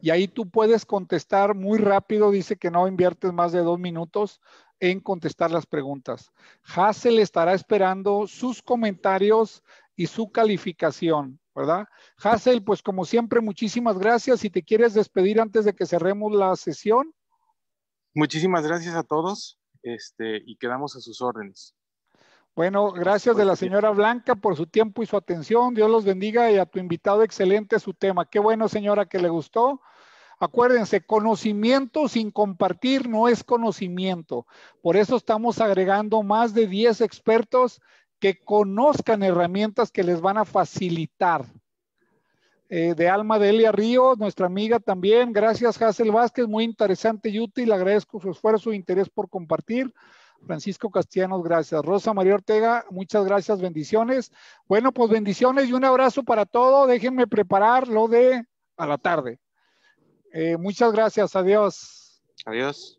y ahí tú puedes contestar muy rápido, dice que no inviertes más de dos minutos en contestar las preguntas. Hassel estará esperando sus comentarios y su calificación, ¿verdad? Hassel, pues como siempre, muchísimas gracias. Si te quieres despedir antes de que cerremos la sesión. Muchísimas gracias a todos este, y quedamos a sus órdenes. Bueno, gracias de la señora Blanca por su tiempo y su atención. Dios los bendiga y a tu invitado excelente su tema. Qué bueno, señora, que le gustó. Acuérdense, conocimiento sin compartir no es conocimiento. Por eso estamos agregando más de 10 expertos que conozcan herramientas que les van a facilitar. Eh, de Alma Delia Ríos, nuestra amiga también. Gracias, Hazel Vázquez, muy interesante y útil. agradezco su esfuerzo e interés por compartir. Francisco Castellanos, gracias. Rosa María Ortega, muchas gracias, bendiciones. Bueno, pues bendiciones y un abrazo para todo. Déjenme preparar lo de a la tarde. Eh, muchas gracias, adiós. Adiós.